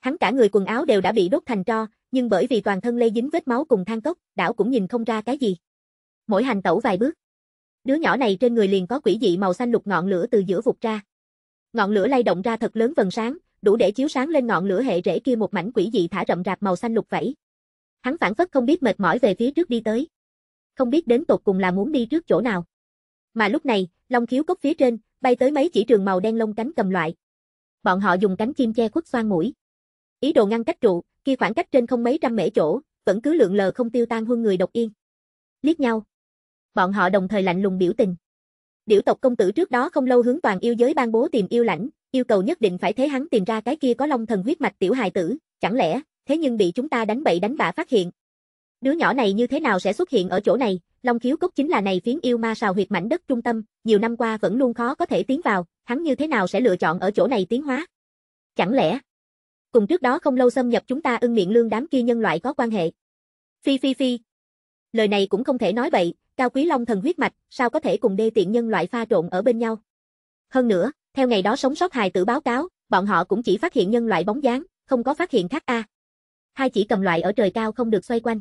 Hắn cả người quần áo đều đã bị đốt thành tro, nhưng bởi vì toàn thân lây dính vết máu cùng than cốc, đảo cũng nhìn không ra cái gì. Mỗi hành tẩu vài bước, đứa nhỏ này trên người liền có quỷ dị màu xanh lục ngọn lửa từ giữa vụt ra. Ngọn lửa lay động ra thật lớn vầng sáng, đủ để chiếu sáng lên ngọn lửa hệ rễ kia một mảnh quỷ dị thả rậm rạp màu xanh lục vẫy. Hắn phản phất không biết mệt mỏi về phía trước đi tới. Không biết đến tột cùng là muốn đi trước chỗ nào. Mà lúc này, long khiếu cốc phía trên, bay tới mấy chỉ trường màu đen lông cánh cầm loại. Bọn họ dùng cánh chim che khuất xoan mũi. Ý đồ ngăn cách trụ, kia khoảng cách trên không mấy trăm mễ chỗ, vẫn cứ lượng lờ không tiêu tan huân người độc yên. Liếc nhau. Bọn họ đồng thời lạnh lùng biểu tình điểu tộc công tử trước đó không lâu hướng toàn yêu giới ban bố tìm yêu lãnh, yêu cầu nhất định phải thế hắn tìm ra cái kia có long thần huyết mạch tiểu hài tử, chẳng lẽ, thế nhưng bị chúng ta đánh bậy đánh bạ phát hiện. Đứa nhỏ này như thế nào sẽ xuất hiện ở chỗ này, long khiếu cốc chính là này phiến yêu ma sào huyệt mảnh đất trung tâm, nhiều năm qua vẫn luôn khó có thể tiến vào, hắn như thế nào sẽ lựa chọn ở chỗ này tiến hóa. Chẳng lẽ, cùng trước đó không lâu xâm nhập chúng ta ưng miệng lương đám kia nhân loại có quan hệ. Phi phi phi. Lời này cũng không thể nói bậy, Cao Quý Long thần huyết mạch, sao có thể cùng đê tiện nhân loại pha trộn ở bên nhau? Hơn nữa, theo ngày đó sống sót hài tử báo cáo, bọn họ cũng chỉ phát hiện nhân loại bóng dáng, không có phát hiện khác a. Hai chỉ cầm loại ở trời cao không được xoay quanh.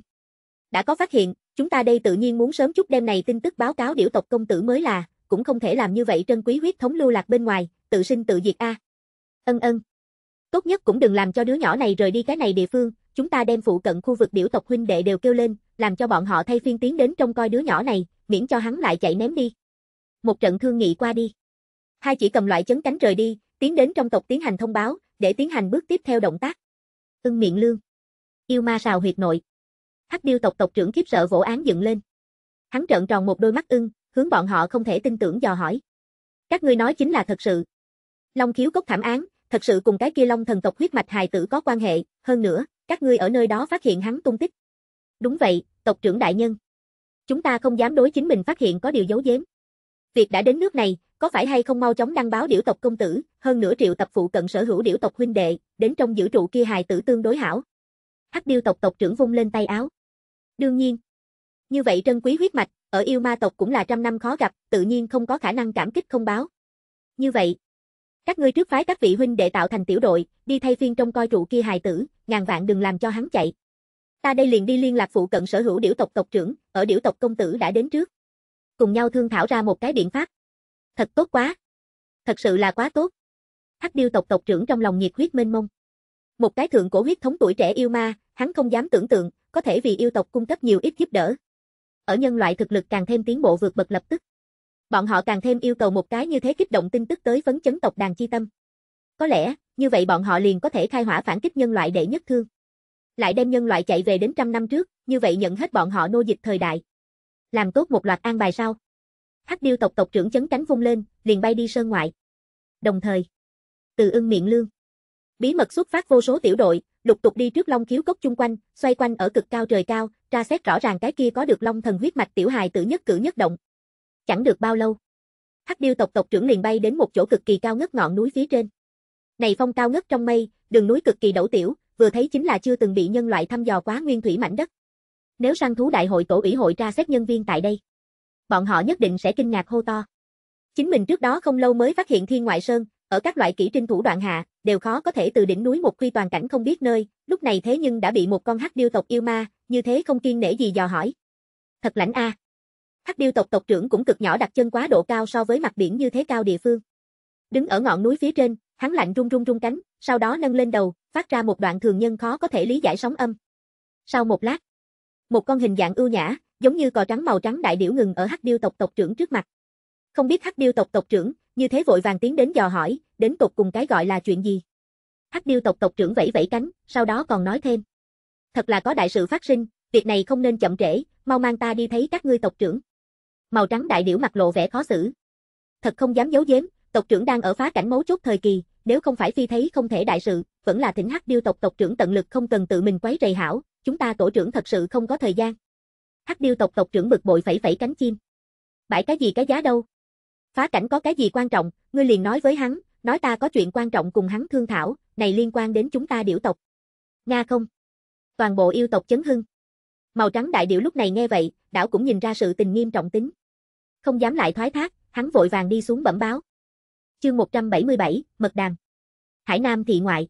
Đã có phát hiện, chúng ta đây tự nhiên muốn sớm chút đêm này tin tức báo cáo điểu tộc công tử mới là, cũng không thể làm như vậy trân quý huyết thống lưu lạc bên ngoài, tự sinh tự diệt a. Ân ân. Tốt nhất cũng đừng làm cho đứa nhỏ này rời đi cái này địa phương, chúng ta đem phụ cận khu vực điểu tộc huynh đệ đều kêu lên, làm cho bọn họ thay phiên tiến đến trông coi đứa nhỏ này, miễn cho hắn lại chạy ném đi. Một trận thương nghị qua đi. Hai chỉ cầm loại chấn cánh rời đi, tiến đến trong tộc tiến hành thông báo, để tiến hành bước tiếp theo động tác. Ưng miệng lương. Yêu ma sào huyệt nội. Hắc điêu tộc tộc trưởng khiếp sợ vỗ án dựng lên. Hắn trợn tròn một đôi mắt ưng, hướng bọn họ không thể tin tưởng dò hỏi. Các ngươi nói chính là thật sự. Long khiếu cốc thảm án, thật sự cùng cái kia long thần tộc huyết mạch hài tử có quan hệ, hơn nữa, các ngươi ở nơi đó phát hiện hắn tung tích. Đúng vậy, tộc trưởng đại nhân. Chúng ta không dám đối chính mình phát hiện có điều giấu giếm. Việc đã đến nước này, có phải hay không mau chóng đăng báo điểu tộc công tử, hơn nửa triệu tập phụ cận sở hữu điểu tộc huynh đệ, đến trong giữ trụ kia hài tử tương đối hảo. Hắc điêu tộc tộc trưởng vung lên tay áo. Đương nhiên. Như vậy trân quý huyết mạch, ở yêu ma tộc cũng là trăm năm khó gặp, tự nhiên không có khả năng cảm kích không báo. Như vậy, các ngươi trước phái các vị huynh đệ tạo thành tiểu đội, đi thay phiên trong coi trụ kia hài tử, ngàn vạn đừng làm cho hắn chạy. Ta đây liền đi liên lạc phụ cận sở hữu điểu tộc tộc trưởng, ở điểu tộc công tử đã đến trước. Cùng nhau thương thảo ra một cái biện pháp. Thật tốt quá. Thật sự là quá tốt. Hắc điêu tộc tộc trưởng trong lòng nhiệt huyết mênh mông. Một cái thượng cổ huyết thống tuổi trẻ yêu ma, hắn không dám tưởng tượng, có thể vì yêu tộc cung cấp nhiều ít giúp đỡ. Ở nhân loại thực lực càng thêm tiến bộ vượt bậc lập tức. Bọn họ càng thêm yêu cầu một cái như thế kích động tin tức tới vấn chấn tộc đàn chi tâm. Có lẽ, như vậy bọn họ liền có thể khai hỏa phản kích nhân loại đệ nhất thương lại đem nhân loại chạy về đến trăm năm trước, như vậy nhận hết bọn họ nô dịch thời đại. Làm tốt một loạt an bài sao? Hắc điêu tộc tộc trưởng chấn cánh vung lên, liền bay đi sơn ngoại. Đồng thời, từ ưng miệng lương. Bí mật xuất phát vô số tiểu đội, lục tục đi trước long khiếu cốc chung quanh, xoay quanh ở cực cao trời cao, tra xét rõ ràng cái kia có được long thần huyết mạch tiểu hài tự nhất cử nhất động. Chẳng được bao lâu, Hắc điêu tộc tộc trưởng liền bay đến một chỗ cực kỳ cao ngất ngọn núi phía trên. Này phong cao ngất trong mây, đường núi cực kỳ đẩu tiểu, vừa thấy chính là chưa từng bị nhân loại thăm dò quá nguyên thủy mảnh đất. Nếu săn thú đại hội tổ ủy hội tra xét nhân viên tại đây, bọn họ nhất định sẽ kinh ngạc hô to. Chính mình trước đó không lâu mới phát hiện thiên ngoại sơn, ở các loại kỹ trinh thủ đoạn hạ, đều khó có thể từ đỉnh núi một khi toàn cảnh không biết nơi, lúc này thế nhưng đã bị một con hắc điêu tộc yêu ma, như thế không kiên nể gì dò hỏi. Thật lãnh a. Hắc điêu tộc tộc trưởng cũng cực nhỏ đặt chân quá độ cao so với mặt biển như thế cao địa phương. Đứng ở ngọn núi phía trên, hắn lạnh run run run cánh, sau đó nâng lên đầu, phát ra một đoạn thường nhân khó có thể lý giải sóng âm. Sau một lát, một con hình dạng ưu nhã, giống như cò trắng màu trắng đại điểu ngừng ở Hắc Điêu tộc tộc trưởng trước mặt. Không biết Hắc Điêu tộc tộc trưởng, như thế vội vàng tiến đến dò hỏi, đến tột cùng cái gọi là chuyện gì. Hắc Điêu tộc tộc trưởng vẫy vẫy cánh, sau đó còn nói thêm. Thật là có đại sự phát sinh, việc này không nên chậm trễ, mau mang ta đi thấy các ngươi tộc trưởng. Màu trắng đại điểu mặt lộ vẻ khó xử. Thật không dám giấu giếm, tộc trưởng đang ở phá cảnh mấu chốt thời kỳ, nếu không phải phi thấy không thể đại sự, vẫn là thỉnh hắc điêu tộc tộc trưởng tận lực không cần tự mình quấy rầy hảo, chúng ta tổ trưởng thật sự không có thời gian. Hắc điêu tộc tộc trưởng bực bội phẩy phẩy cánh chim. Bãi cái gì cái giá đâu? Phá cảnh có cái gì quan trọng, ngươi liền nói với hắn, nói ta có chuyện quan trọng cùng hắn thương thảo, này liên quan đến chúng ta điểu tộc. Nga không? Toàn bộ yêu tộc chấn hưng. Màu trắng đại điểu lúc này nghe vậy, đảo cũng nhìn ra sự tình nghiêm trọng tính. Không dám lại thoái thác, hắn vội vàng đi xuống bẩm báo. Chương 177, Mật Đàm. Hải Nam thị ngoại.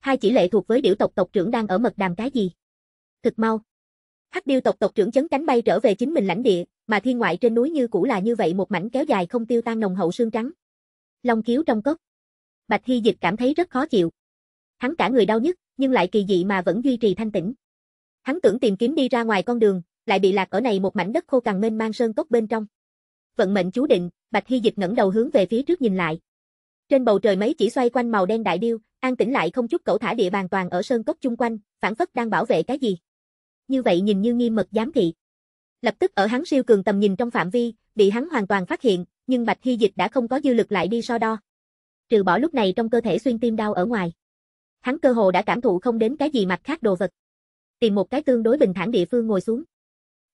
Hai chỉ lệ thuộc với điểu tộc tộc trưởng đang ở Mật Đàm cái gì? Thực mau. Hắc điêu tộc tộc trưởng chấn cánh bay trở về chính mình lãnh địa, mà thiên ngoại trên núi như cũ là như vậy một mảnh kéo dài không tiêu tan nồng hậu sương trắng. Long kiếu trong cốc. Bạch Hy Dịch cảm thấy rất khó chịu. Hắn cả người đau nhức, nhưng lại kỳ dị mà vẫn duy trì thanh tĩnh. Hắn tưởng tìm kiếm đi ra ngoài con đường, lại bị lạc ở này một mảnh đất khô cằn mênh mang sơn cốc bên trong. Vận mệnh chú định, Bạch Hy Dịch ngẩng đầu hướng về phía trước nhìn lại. Trên bầu trời mấy chỉ xoay quanh màu đen đại điêu, an tĩnh lại không chút cẩu thả địa bàn toàn ở sơn cốc chung quanh, phản phất đang bảo vệ cái gì. Như vậy nhìn như nghiêm mật giám thị. Lập tức ở hắn siêu cường tầm nhìn trong phạm vi, bị hắn hoàn toàn phát hiện, nhưng Bạch Hy Dịch đã không có dư lực lại đi so đo. Trừ bỏ lúc này trong cơ thể xuyên tim đau ở ngoài. Hắn cơ hồ đã cảm thụ không đến cái gì mặt khác đồ vật. Tìm một cái tương đối bình thản địa phương ngồi xuống.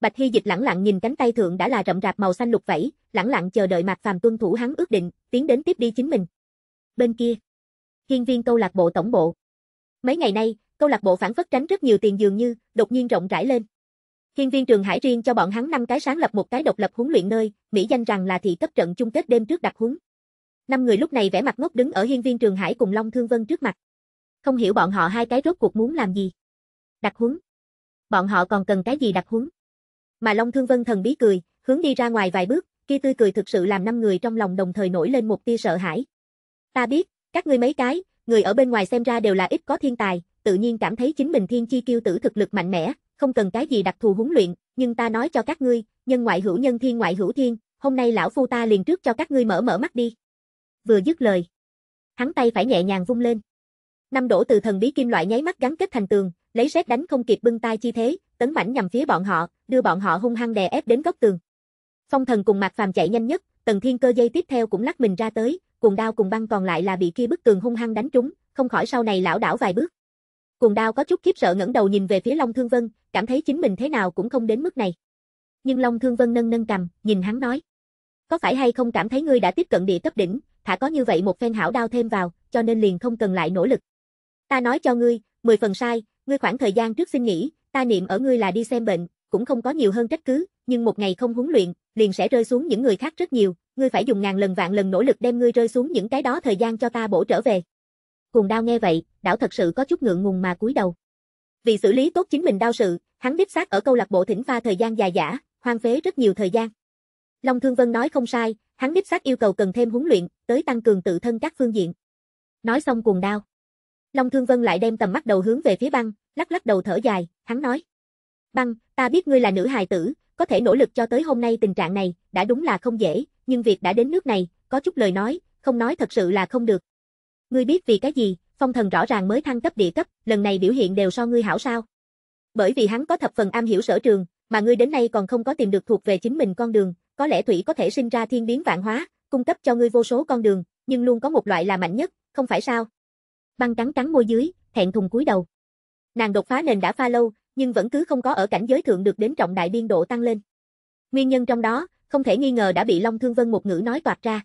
Bạch Hy Dịch lẳng lặng nhìn cánh tay thượng đã là rậm rạp màu xanh lục vẫy, lẳng lặng chờ đợi Mạc Phàm tuân thủ hắn ước định, tiến đến tiếp đi chính mình. Bên kia, Hiên viên câu lạc bộ tổng bộ. Mấy ngày nay, câu lạc bộ phản phất tránh rất nhiều tiền dường như, đột nhiên rộng rãi lên. Hiên viên Trường Hải riêng cho bọn hắn năm cái sáng lập một cái độc lập huấn luyện nơi, mỹ danh rằng là thị cấp trận chung kết đêm trước đặc huấn. Năm người lúc này vẻ mặt ngốc đứng ở hiên viên Trường Hải cùng Long Thương Vân trước mặt. Không hiểu bọn họ hai cái rốt cuộc muốn làm gì. Đặc huấn. Bọn họ còn cần cái gì đặc huấn? Mà Long Thương Vân thần bí cười, hướng đi ra ngoài vài bước, kia tươi cười thực sự làm năm người trong lòng đồng thời nổi lên một tia sợ hãi. Ta biết, các ngươi mấy cái, người ở bên ngoài xem ra đều là ít có thiên tài, tự nhiên cảm thấy chính mình thiên chi kiêu tử thực lực mạnh mẽ, không cần cái gì đặc thù huấn luyện, nhưng ta nói cho các ngươi, nhân ngoại hữu nhân thiên ngoại hữu thiên, hôm nay lão phu ta liền trước cho các ngươi mở mở mắt đi. Vừa dứt lời, hắn tay phải nhẹ nhàng vung lên. Năm đổ từ thần bí kim loại nháy mắt gắn kết thành tường, lấy sét đánh không kịp bưng tay chi thế, tấn mãnh nhằm phía bọn họ, đưa bọn họ hung hăng đè ép đến góc tường. Phong thần cùng Mạc Phàm chạy nhanh nhất, Tần Thiên Cơ dây tiếp theo cũng lắc mình ra tới, cùng đao cùng băng còn lại là bị kia bức tường hung hăng đánh trúng, không khỏi sau này lão đảo vài bước. Cùng đao có chút khiếp sợ ngẩng đầu nhìn về phía Long Thương Vân, cảm thấy chính mình thế nào cũng không đến mức này. Nhưng Long Thương Vân nâng nâng cầm, nhìn hắn nói: "Có phải hay không cảm thấy ngươi đã tiếp cận địa cấp đỉnh, thả có như vậy một phen hảo đao thêm vào, cho nên liền không cần lại nỗ lực. Ta nói cho ngươi, mười phần sai, ngươi khoảng thời gian trước xin nghỉ, ta niệm ở ngươi là đi xem bệnh, cũng không có nhiều hơn trách cứ, nhưng một ngày không huấn luyện, liền sẽ rơi xuống những người khác rất nhiều, ngươi phải dùng ngàn lần vạn lần nỗ lực đem ngươi rơi xuống những cái đó thời gian cho ta bổ trở về. Cùng đao nghe vậy, đảo thật sự có chút ngượng ngùng mà cúi đầu. Vì xử lý tốt chính mình đau sự, hắn đích xác ở câu lạc bộ thỉnh pha thời gian dài dã, hoang phế rất nhiều thời gian. Long Thương Vân nói không sai, hắn đích xác yêu cầu cần thêm huấn luyện, tới tăng cường tự thân các phương diện. Nói xong cuồng đao. Long Thương Vân lại đem tầm mắt đầu hướng về phía băng, lắc lắc đầu thở dài, hắn nói. Băng, ta biết ngươi là nữ hài tử, có thể nỗ lực cho tới hôm nay tình trạng này, đã đúng là không dễ, nhưng việc đã đến nước này, có chút lời nói, không nói thật sự là không được. Ngươi biết vì cái gì, phong thần rõ ràng mới thăng cấp địa cấp, lần này biểu hiện đều so ngươi hảo sao. Bởi vì hắn có thập phần am hiểu sở trường, mà ngươi đến nay còn không có tìm được thuộc về chính mình con đường, có lẽ Thủy có thể sinh ra thiên biến vạn hóa, cung cấp cho ngươi vô số con đường, nhưng luôn có một loại là mạnh nhất, không phải sao, băng cắn cắn môi dưới, thẹn thùng cúi đầu. Nàng đột phá nền đã pha lâu, nhưng vẫn cứ không có ở cảnh giới thượng được đến trọng đại biên độ tăng lên. Nguyên nhân trong đó, không thể nghi ngờ đã bị Long Thương Vân một ngữ nói toạc ra.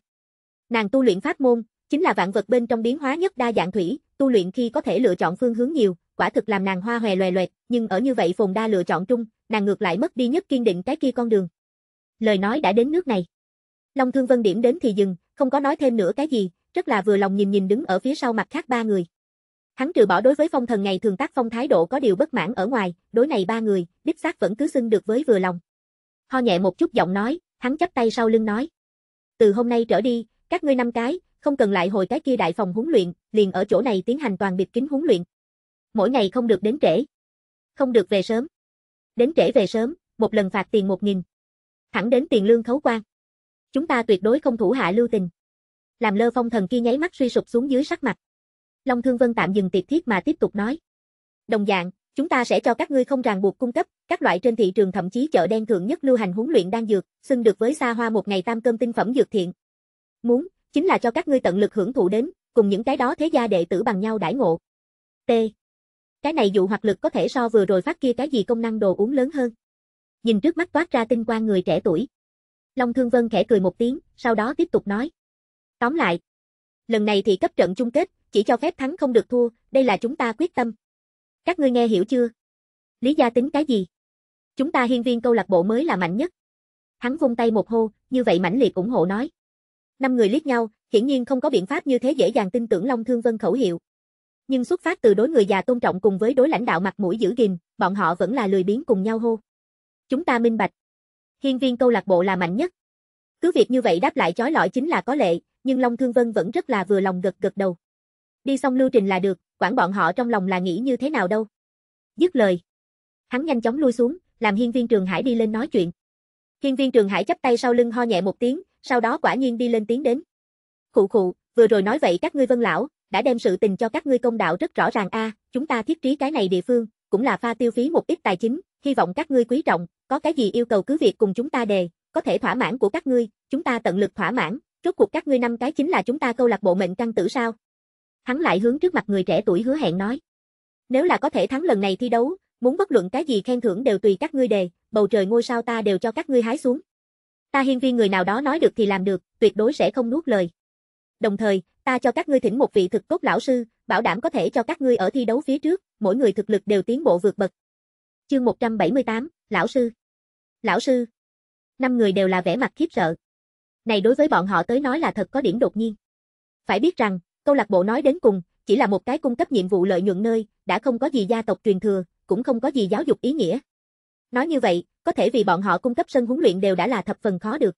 Nàng tu luyện pháp môn, chính là vạn vật bên trong biến hóa nhất đa dạng thủy, tu luyện khi có thể lựa chọn phương hướng nhiều, quả thực làm nàng hoa hòe loè loẹt, nhưng ở như vậy phồn đa lựa chọn trung, nàng ngược lại mất đi nhất kiên định cái kia con đường. Lời nói đã đến nước này. Long Thương Vân điểm đến thì dừng, không có nói thêm nữa cái gì, rất là vừa lòng nhìn nhìn đứng ở phía sau mặt khác ba người. Hắn trừ bỏ đối với phong thần ngày thường tác phong thái độ có điều bất mãn ở ngoài, đối này ba người, đích xác vẫn cứ xưng được với vừa lòng. Ho nhẹ một chút giọng nói, hắn chắp tay sau lưng nói. Từ hôm nay trở đi, các ngươi năm cái, không cần lại hồi cái kia đại phòng huấn luyện, liền ở chỗ này tiến hành toàn biệt kính huấn luyện. Mỗi ngày không được đến trễ. Không được về sớm. Đến trễ về sớm, một lần phạt tiền một nghìn. Thẳng đến tiền lương khấu quan. Chúng ta tuyệt đối không thủ hạ lưu tình làm lơ phong thần kia nháy mắt suy sụp xuống dưới sắc mặt. Long Thương Vân tạm dừng tiệc thiết mà tiếp tục nói. Đồng dạng, chúng ta sẽ cho các ngươi không ràng buộc cung cấp các loại trên thị trường thậm chí chợ đen thượng nhất lưu hành huấn luyện đan dược, xưng được với xa hoa một ngày tam cơm tinh phẩm dược thiện. Muốn, chính là cho các ngươi tận lực hưởng thụ đến, cùng những cái đó thế gia đệ tử bằng nhau đãi ngộ. T. Cái này dụ hoặc lực có thể so vừa rồi phát kia cái gì công năng đồ uống lớn hơn. Nhìn trước mắt toát ra tinh quang người trẻ tuổi. Long Thương Vân khẽ cười một tiếng, sau đó tiếp tục nói. Tóm lại, lần này thì cấp trận chung kết, chỉ cho phép thắng không được thua, đây là chúng ta quyết tâm. Các ngươi nghe hiểu chưa? Lý gia tính cái gì? Chúng ta hiên viên câu lạc bộ mới là mạnh nhất. Hắn vung tay một hô, như vậy mãnh liệt ủng hộ nói. Năm người liếc nhau, hiển nhiên không có biện pháp như thế dễ dàng tin tưởng Long Thương Vân khẩu hiệu. Nhưng xuất phát từ đối người già tôn trọng cùng với đối lãnh đạo mặt mũi giữ gìn, bọn họ vẫn là lười biến cùng nhau hô. Chúng ta minh bạch. Hiên viên câu lạc bộ là mạnh nhất. Cứ việc như vậy đáp lại chói lõi chính là có lệ, nhưng Long Thương Vân vẫn rất là vừa lòng gật gật đầu. Đi xong lưu trình là được, quản bọn họ trong lòng là nghĩ như thế nào đâu. Dứt lời. Hắn nhanh chóng lui xuống, làm hiên viên Trường Hải đi lên nói chuyện. Hiên viên Trường Hải chắp tay sau lưng ho nhẹ một tiếng, sau đó quả nhiên đi lên tiếng đến. Khụ khụ, vừa rồi nói vậy các ngươi vân lão, đã đem sự tình cho các ngươi công đạo rất rõ ràng a, chúng ta thiết trí cái này địa phương, cũng là pha tiêu phí một ít tài chính, hy vọng các ngươi quý trọng, có cái gì yêu cầu cứ việc cùng chúng ta đề, có thể thỏa mãn của các ngươi, chúng ta tận lực thỏa mãn, Rốt cuộc các ngươi năm cái chính là chúng ta câu lạc bộ mệnh căn tử sao? Hắn lại hướng trước mặt người trẻ tuổi hứa hẹn nói. Nếu là có thể thắng lần này thi đấu, muốn bất luận cái gì khen thưởng đều tùy các ngươi đề, bầu trời ngôi sao ta đều cho các ngươi hái xuống. Ta hiên viên người nào đó nói được thì làm được, tuyệt đối sẽ không nuốt lời. Đồng thời, ta cho các ngươi thỉnh một vị thực cốt lão sư, bảo đảm có thể cho các ngươi ở thi đấu phía trước, mỗi người thực lực đều tiến bộ vượt bậc. Chương 178, lão sư. Lão sư. Năm người đều là vẻ mặt khiếp sợ. Này đối với bọn họ tới nói là thật có điểm đột nhiên. Phải biết rằng, câu lạc bộ nói đến cùng, chỉ là một cái cung cấp nhiệm vụ lợi nhuận nơi, đã không có gì gia tộc truyền thừa, cũng không có gì giáo dục ý nghĩa. Nói như vậy, có thể vì bọn họ cung cấp sân huấn luyện đều đã là thập phần khó được.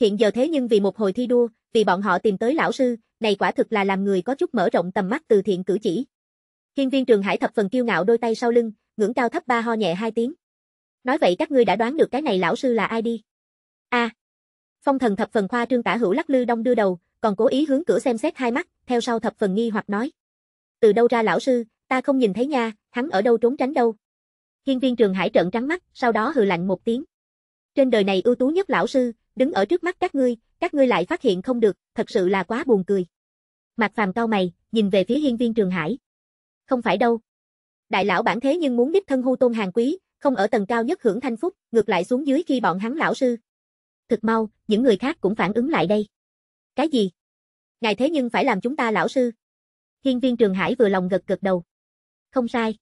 Hiện giờ thế nhưng vì một hồi thi đua, vì bọn họ tìm tới lão sư, này quả thực là làm người có chút mở rộng tầm mắt từ thiện cử chỉ. Hiên viên Trường Hải thập phần kiêu ngạo đôi tay sau lưng, ngưỡng cao thấp ba ho nhẹ hai tiếng. Nói vậy các ngươi đã đoán được cái này lão sư là ai đi? A, à, Phong thần thập phần khoa trương tả hữu lắc lư đông đưa đầu, còn cố ý hướng cửa xem xét hai mắt, theo sau thập phần nghi hoặc nói. Từ đâu ra lão sư, ta không nhìn thấy nha, hắn ở đâu trốn tránh đâu. Hiên viên trường hải trợn trắng mắt, sau đó hừ lạnh một tiếng. Trên đời này ưu tú nhất lão sư, đứng ở trước mắt các ngươi, các ngươi lại phát hiện không được, thật sự là quá buồn cười. Mạc phàm cao mày, nhìn về phía hiên viên trường hải. Không phải đâu. Đại lão bản thế nhưng muốn đích thân hưu tôn hàng quý, không ở tầng cao nhất hưởng thanh phúc, ngược lại xuống dưới khi bọn hắn lão sư, Thực mau, những người khác cũng phản ứng lại đây. Cái gì? Ngài thế nhưng phải làm chúng ta lão sư. Hiên viên Trường Hải vừa lòng gật gật đầu. Không sai.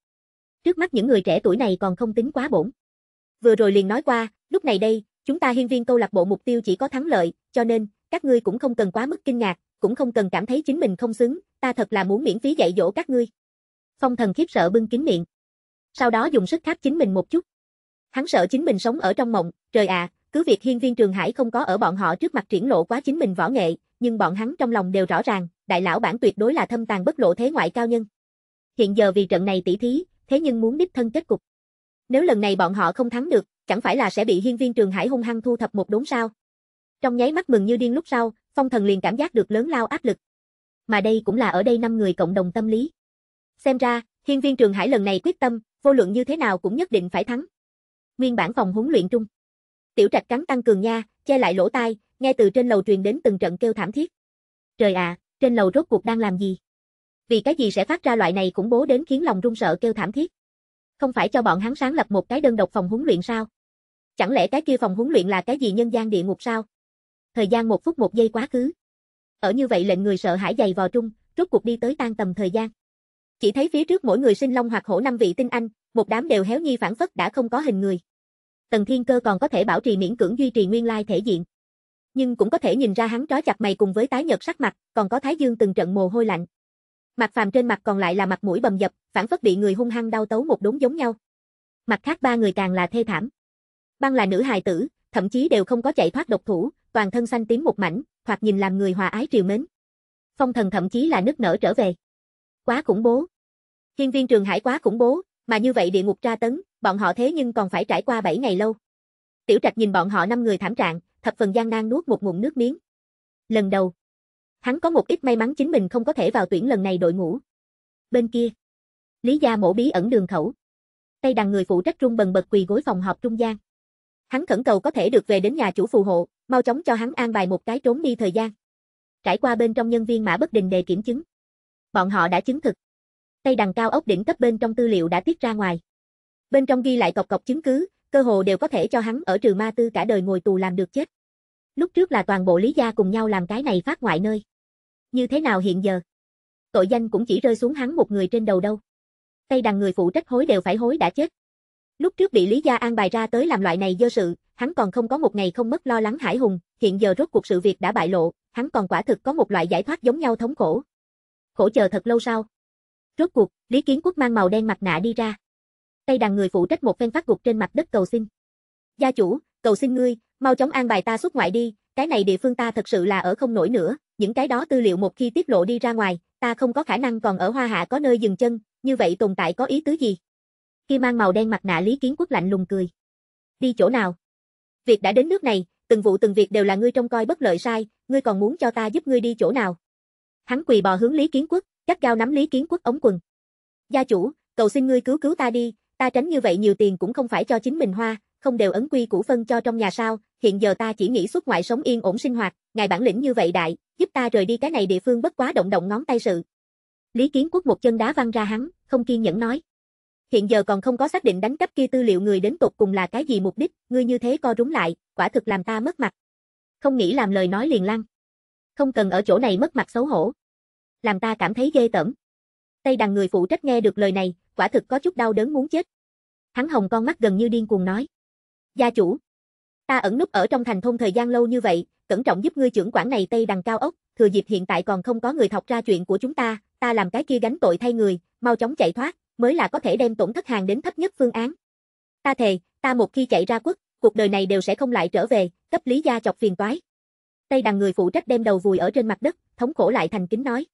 Trước mắt những người trẻ tuổi này còn không tính quá bổn. Vừa rồi liền nói qua, lúc này đây, chúng ta hiên viên câu lạc bộ mục tiêu chỉ có thắng lợi, cho nên, các ngươi cũng không cần quá mức kinh ngạc, cũng không cần cảm thấy chính mình không xứng, ta thật là muốn miễn phí dạy dỗ các ngươi. Phong thần khiếp sợ bưng kín miệng. Sau đó dùng sức tháp chính mình một chút. Hắn sợ chính mình sống ở trong mộng, trời ạ, à, cứ việc hiên viên trường hải không có ở bọn họ trước mặt triển lộ quá chính mình võ nghệ, nhưng bọn hắn trong lòng đều rõ ràng, đại lão bản tuyệt đối là thâm tàng bất lộ thế ngoại cao nhân. Hiện giờ vì trận này tỷ thí, thế nhưng muốn đích thân kết cục. Nếu lần này bọn họ không thắng được, chẳng phải là sẽ bị hiên viên trường hải hung hăng thu thập một đốn sao. Trong nháy mắt mừng như điên lúc sau, phong thần liền cảm giác được lớn lao áp lực. Mà đây cũng là ở đây năm người cộng đồng tâm lý. Xem ra, hiên viên trường hải lần này quyết tâm, vô luận như thế nào cũng nhất định phải thắng. Nguyên bản phòng huấn luyện trung. Tiểu Trạch cắn tăng cường nha, che lại lỗ tai, nghe từ trên lầu truyền đến từng trận kêu thảm thiết. Trời ạ, trên lầu rốt cuộc đang làm gì? Vì cái gì sẽ phát ra loại này khủng bố đến khiến lòng run sợ kêu thảm thiết? Không phải cho bọn hắn sáng lập một cái đơn độc phòng huấn luyện sao? Chẳng lẽ cái kia phòng huấn luyện là cái gì nhân gian địa ngục sao? Thời gian một phút một giây quá khứ. Ở như vậy lệnh người sợ hãi dày vò trung, rốt cuộc đi tới tan tầm thời gian. Chỉ thấy phía trước mỗi người sinh long hoặc hổ năm vị tinh anh, một đám đều héo nhi phản phất đã không có hình người. Tần Thiên Cơ còn có thể bảo trì miễn cưỡng duy trì nguyên lai thể diện. Nhưng cũng có thể nhìn ra hắn trói chặt mày cùng với tái nhợt sắc mặt, còn có Thái Dương từng trận mồ hôi lạnh. Mặt phàm trên mặt còn lại là mặt mũi bầm dập, phản phất bị người hung hăng đau tấu một đốn giống nhau. Mặt khác ba người càng là thê thảm. Băng là nữ hài tử, thậm chí đều không có chạy thoát độc thủ, toàn thân xanh tím một mảnh, hoặc nhìn làm người hòa ái triều mến. Phong thần thậm chí là nức nở trở về. Quá khủng bố. Hiên viên trường hải quá khủng bố, mà như vậy địa ngục tra tấn, bọn họ thế nhưng còn phải trải qua 7 ngày lâu. Tiểu Trạch nhìn bọn họ năm người thảm trạng, thập phần gian nan nuốt một ngụm nước miếng. Lần đầu, hắn có một ít may mắn chính mình không có thể vào tuyển lần này đội ngũ. Bên kia, Lý Gia Mổ bí ẩn đường khẩu. Tay đằng người phụ trách trung bần bật quỳ gối phòng họp trung gian. Hắn khẩn cầu có thể được về đến nhà chủ phù hộ, mau chóng cho hắn an bài một cái trốn đi thời gian. Trải qua bên trong nhân viên Mã Bất Đình đề kiểm chứng. Bọn họ đã chứng thực, tay đằng cao ốc đỉnh cấp bên trong tư liệu đã tiết ra ngoài. Bên trong ghi lại cọc cọc chứng cứ, cơ hồ đều có thể cho hắn ở trừ ma tư cả đời ngồi tù làm được chết. Lúc trước là toàn bộ lý gia cùng nhau làm cái này phát ngoại nơi. Như thế nào hiện giờ? Tội danh cũng chỉ rơi xuống hắn một người trên đầu đâu. tay đằng người phụ trách hối đều phải hối đã chết. Lúc trước bị Lý Gia an bài ra tới làm loại này do sự, hắn còn không có một ngày không mất lo lắng hải hùng, hiện giờ rốt cuộc sự việc đã bại lộ, hắn còn quả thực có một loại giải thoát giống nhau thống khổ. Khổ chờ thật lâu sau, Rốt cuộc, Lý Kiến Quốc mang màu đen mặt nạ đi ra. Tay đàn người phụ trách một phen phát gục trên mặt đất cầu xin. Gia chủ, cầu xin ngươi, mau chóng an bài ta xuất ngoại đi, cái này địa phương ta thật sự là ở không nổi nữa, những cái đó tư liệu một khi tiết lộ đi ra ngoài, ta không có khả năng còn ở Hoa Hạ có nơi dừng chân, như vậy tồn tại có ý tứ gì? Khi mang màu đen mặt nạ Lý Kiến Quốc lạnh lùng cười. Đi chỗ nào? Việc đã đến nước này, từng vụ từng việc đều là ngươi trông coi bất lợi sai, ngươi còn muốn cho ta giúp ngươi đi chỗ nào? Hắn quỳ bò hướng Lý Kiến Quốc, gắt gao nắm Lý Kiến Quốc ống quần. Gia chủ, cầu xin ngươi cứu cứu ta đi, ta tránh như vậy nhiều tiền cũng không phải cho chính mình hoa, không đều ấn quy củ phân cho trong nhà sao, hiện giờ ta chỉ nghĩ xuất ngoại sống yên ổn sinh hoạt, ngài bản lĩnh như vậy đại, giúp ta rời đi cái này địa phương bất quá động động ngón tay sự. Lý Kiến Quốc một chân đá văng ra hắn, không kiên nhẫn nói. Hiện giờ còn không có xác định đánh cắp kia tư liệu người đến tục cùng là cái gì mục đích, ngươi như thế co rúm lại, quả thực làm ta mất mặt. Không nghĩ làm lời nói liền lăng. Không cần ở chỗ này mất mặt xấu hổ làm ta cảm thấy ghê tởm. Tây đằng người phụ trách nghe được lời này, quả thực có chút đau đớn muốn chết. Hắn hồng con mắt gần như điên cuồng nói. Gia chủ, ta ẩn núp ở trong thành thôn thời gian lâu như vậy, cẩn trọng giúp ngươi trưởng quản này Tây đằng cao ốc, thừa dịp hiện tại còn không có người thọc ra chuyện của chúng ta, ta làm cái kia gánh tội thay người, mau chóng chạy thoát, mới là có thể đem tổn thất hàng đến thấp nhất phương án. Ta thề, ta một khi chạy ra quốc, cuộc đời này đều sẽ không lại trở về, cấp lý gia chọc phiền toái. Tây đằng người phụ trách đem đầu vùi ở trên mặt đất, thống khổ lại thành kính nói.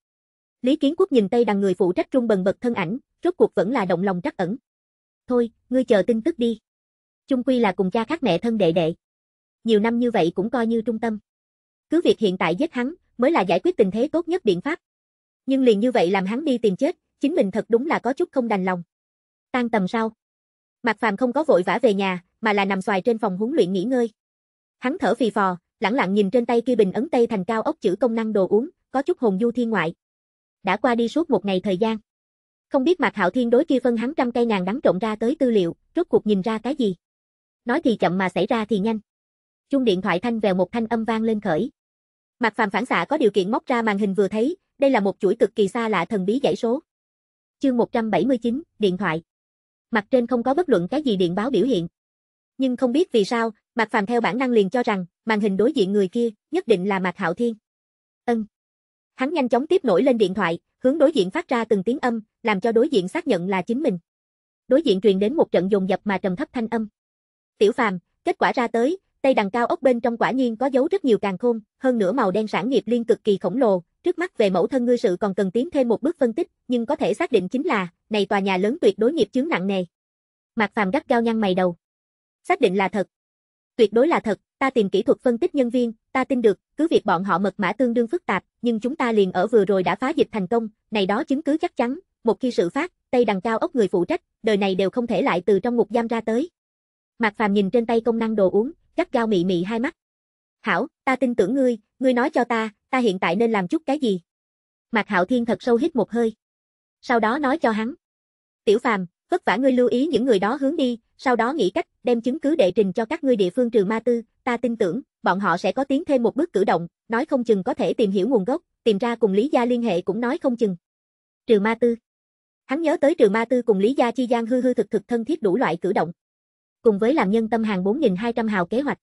Lý Kiến Quốc nhìn Tây đằng người phụ trách trung bần bật thân ảnh, rốt cuộc vẫn là động lòng trắc ẩn. Thôi, ngươi chờ tin tức đi. Chung quy là cùng cha khác mẹ thân đệ đệ. Nhiều năm như vậy cũng coi như trung tâm. Cứ việc hiện tại giết hắn, mới là giải quyết tình thế tốt nhất biện pháp. Nhưng liền như vậy làm hắn đi tìm chết, chính mình thật đúng là có chút không đành lòng. Tan tầm sau. Mạc Phàm không có vội vã về nhà, mà là nằm xoài trên phòng huấn luyện nghỉ ngơi. Hắn thở phì phò, lẳng lặng nhìn trên tay kia bình ấn tây thành cao ốc chữ công năng đồ uống, có chút hồn du thiên ngoại đã qua đi suốt một ngày thời gian. Không biết Mạc Hạo Thiên đối kia phân hắn trăm cây ngàn đắng trộn ra tới tư liệu, rốt cuộc nhìn ra cái gì. Nói thì chậm mà xảy ra thì nhanh. Chung điện thoại thanh vèo một thanh âm vang lên khởi. Mạc Phàm phản xạ có điều kiện móc ra màn hình vừa thấy, đây là một chuỗi cực kỳ xa lạ thần bí dãy số. Chương 179, điện thoại. Mặt trên không có bất luận cái gì điện báo biểu hiện. Nhưng không biết vì sao, Mạc Phàm theo bản năng liền cho rằng, màn hình đối diện người kia, nhất định là Mạc Hạo Thiên. Hắn nhanh chóng tiếp nổi lên điện thoại, hướng đối diện phát ra từng tiếng âm, làm cho đối diện xác nhận là chính mình. Đối diện truyền đến một trận dồn dập mà trầm thấp thanh âm. Tiểu Phàm, kết quả ra tới, tay đằng cao ốc bên trong quả nhiên có dấu rất nhiều càng khôn, hơn nữa màu đen sản nghiệp liên cực kỳ khổng lồ, trước mắt về mẫu thân ngươi sự còn cần tiến thêm một bước phân tích, nhưng có thể xác định chính là, này tòa nhà lớn tuyệt đối nghiệp chướng nặng nề. Mạc Phàm gắt gao nhăn mày đầu. Xác định là thật, Tuyệt đối là thật, ta tìm kỹ thuật phân tích nhân viên, ta tin được, cứ việc bọn họ mật mã tương đương phức tạp, nhưng chúng ta liền ở vừa rồi đã phá dịch thành công, này đó chứng cứ chắc chắn, một khi sự phát, Tây đằng cao ốc người phụ trách, đời này đều không thể lại từ trong ngục giam ra tới. Mạc Phàm nhìn trên tay công năng đồ uống, gắt gao mị mị hai mắt. "Hảo, ta tin tưởng ngươi, ngươi nói cho ta, ta hiện tại nên làm chút cái gì?" Mạc Hạo Thiên thật sâu hít một hơi. Sau đó nói cho hắn. "Tiểu Phàm, vất vả ngươi lưu ý những người đó hướng đi, sau đó nghĩ cách, đem chứng cứ đệ trình cho các ngươi địa phương trừ ma tư, ta tin tưởng, bọn họ sẽ có tiến thêm một bước cử động, nói không chừng có thể tìm hiểu nguồn gốc, tìm ra cùng Lý Gia liên hệ cũng nói không chừng. Trừ ma tư. Hắn nhớ tới trừ ma tư cùng Lý Gia chi gian hư hư thực thực thân thiết đủ loại cử động. Cùng với làm nhân tâm hàng 4.200 hào kế hoạch.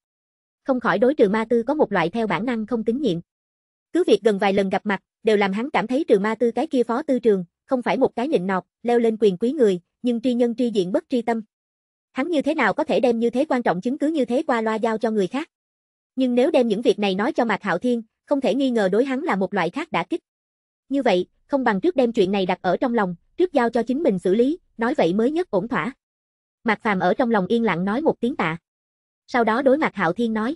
Không khỏi đối trừ ma tư có một loại theo bản năng không tín nhiệm. Cứ việc gần vài lần gặp mặt, đều làm hắn cảm thấy trừ ma tư cái kia phó tư trường, không phải một cái nịnh nọt, leo lên quyền quý người, nhưng tri nhân tri diện bất tri tâm. Hắn như thế nào có thể đem như thế quan trọng chứng cứ như thế qua loa giao cho người khác? Nhưng nếu đem những việc này nói cho Mạc Hạo Thiên, không thể nghi ngờ đối hắn là một loại khác đã kích. Như vậy, không bằng trước đem chuyện này đặt ở trong lòng, trước giao cho chính mình xử lý, nói vậy mới nhất ổn thỏa. Mạc Phàm ở trong lòng yên lặng nói một tiếng tạ. Sau đó đối Mạc Hạo Thiên nói: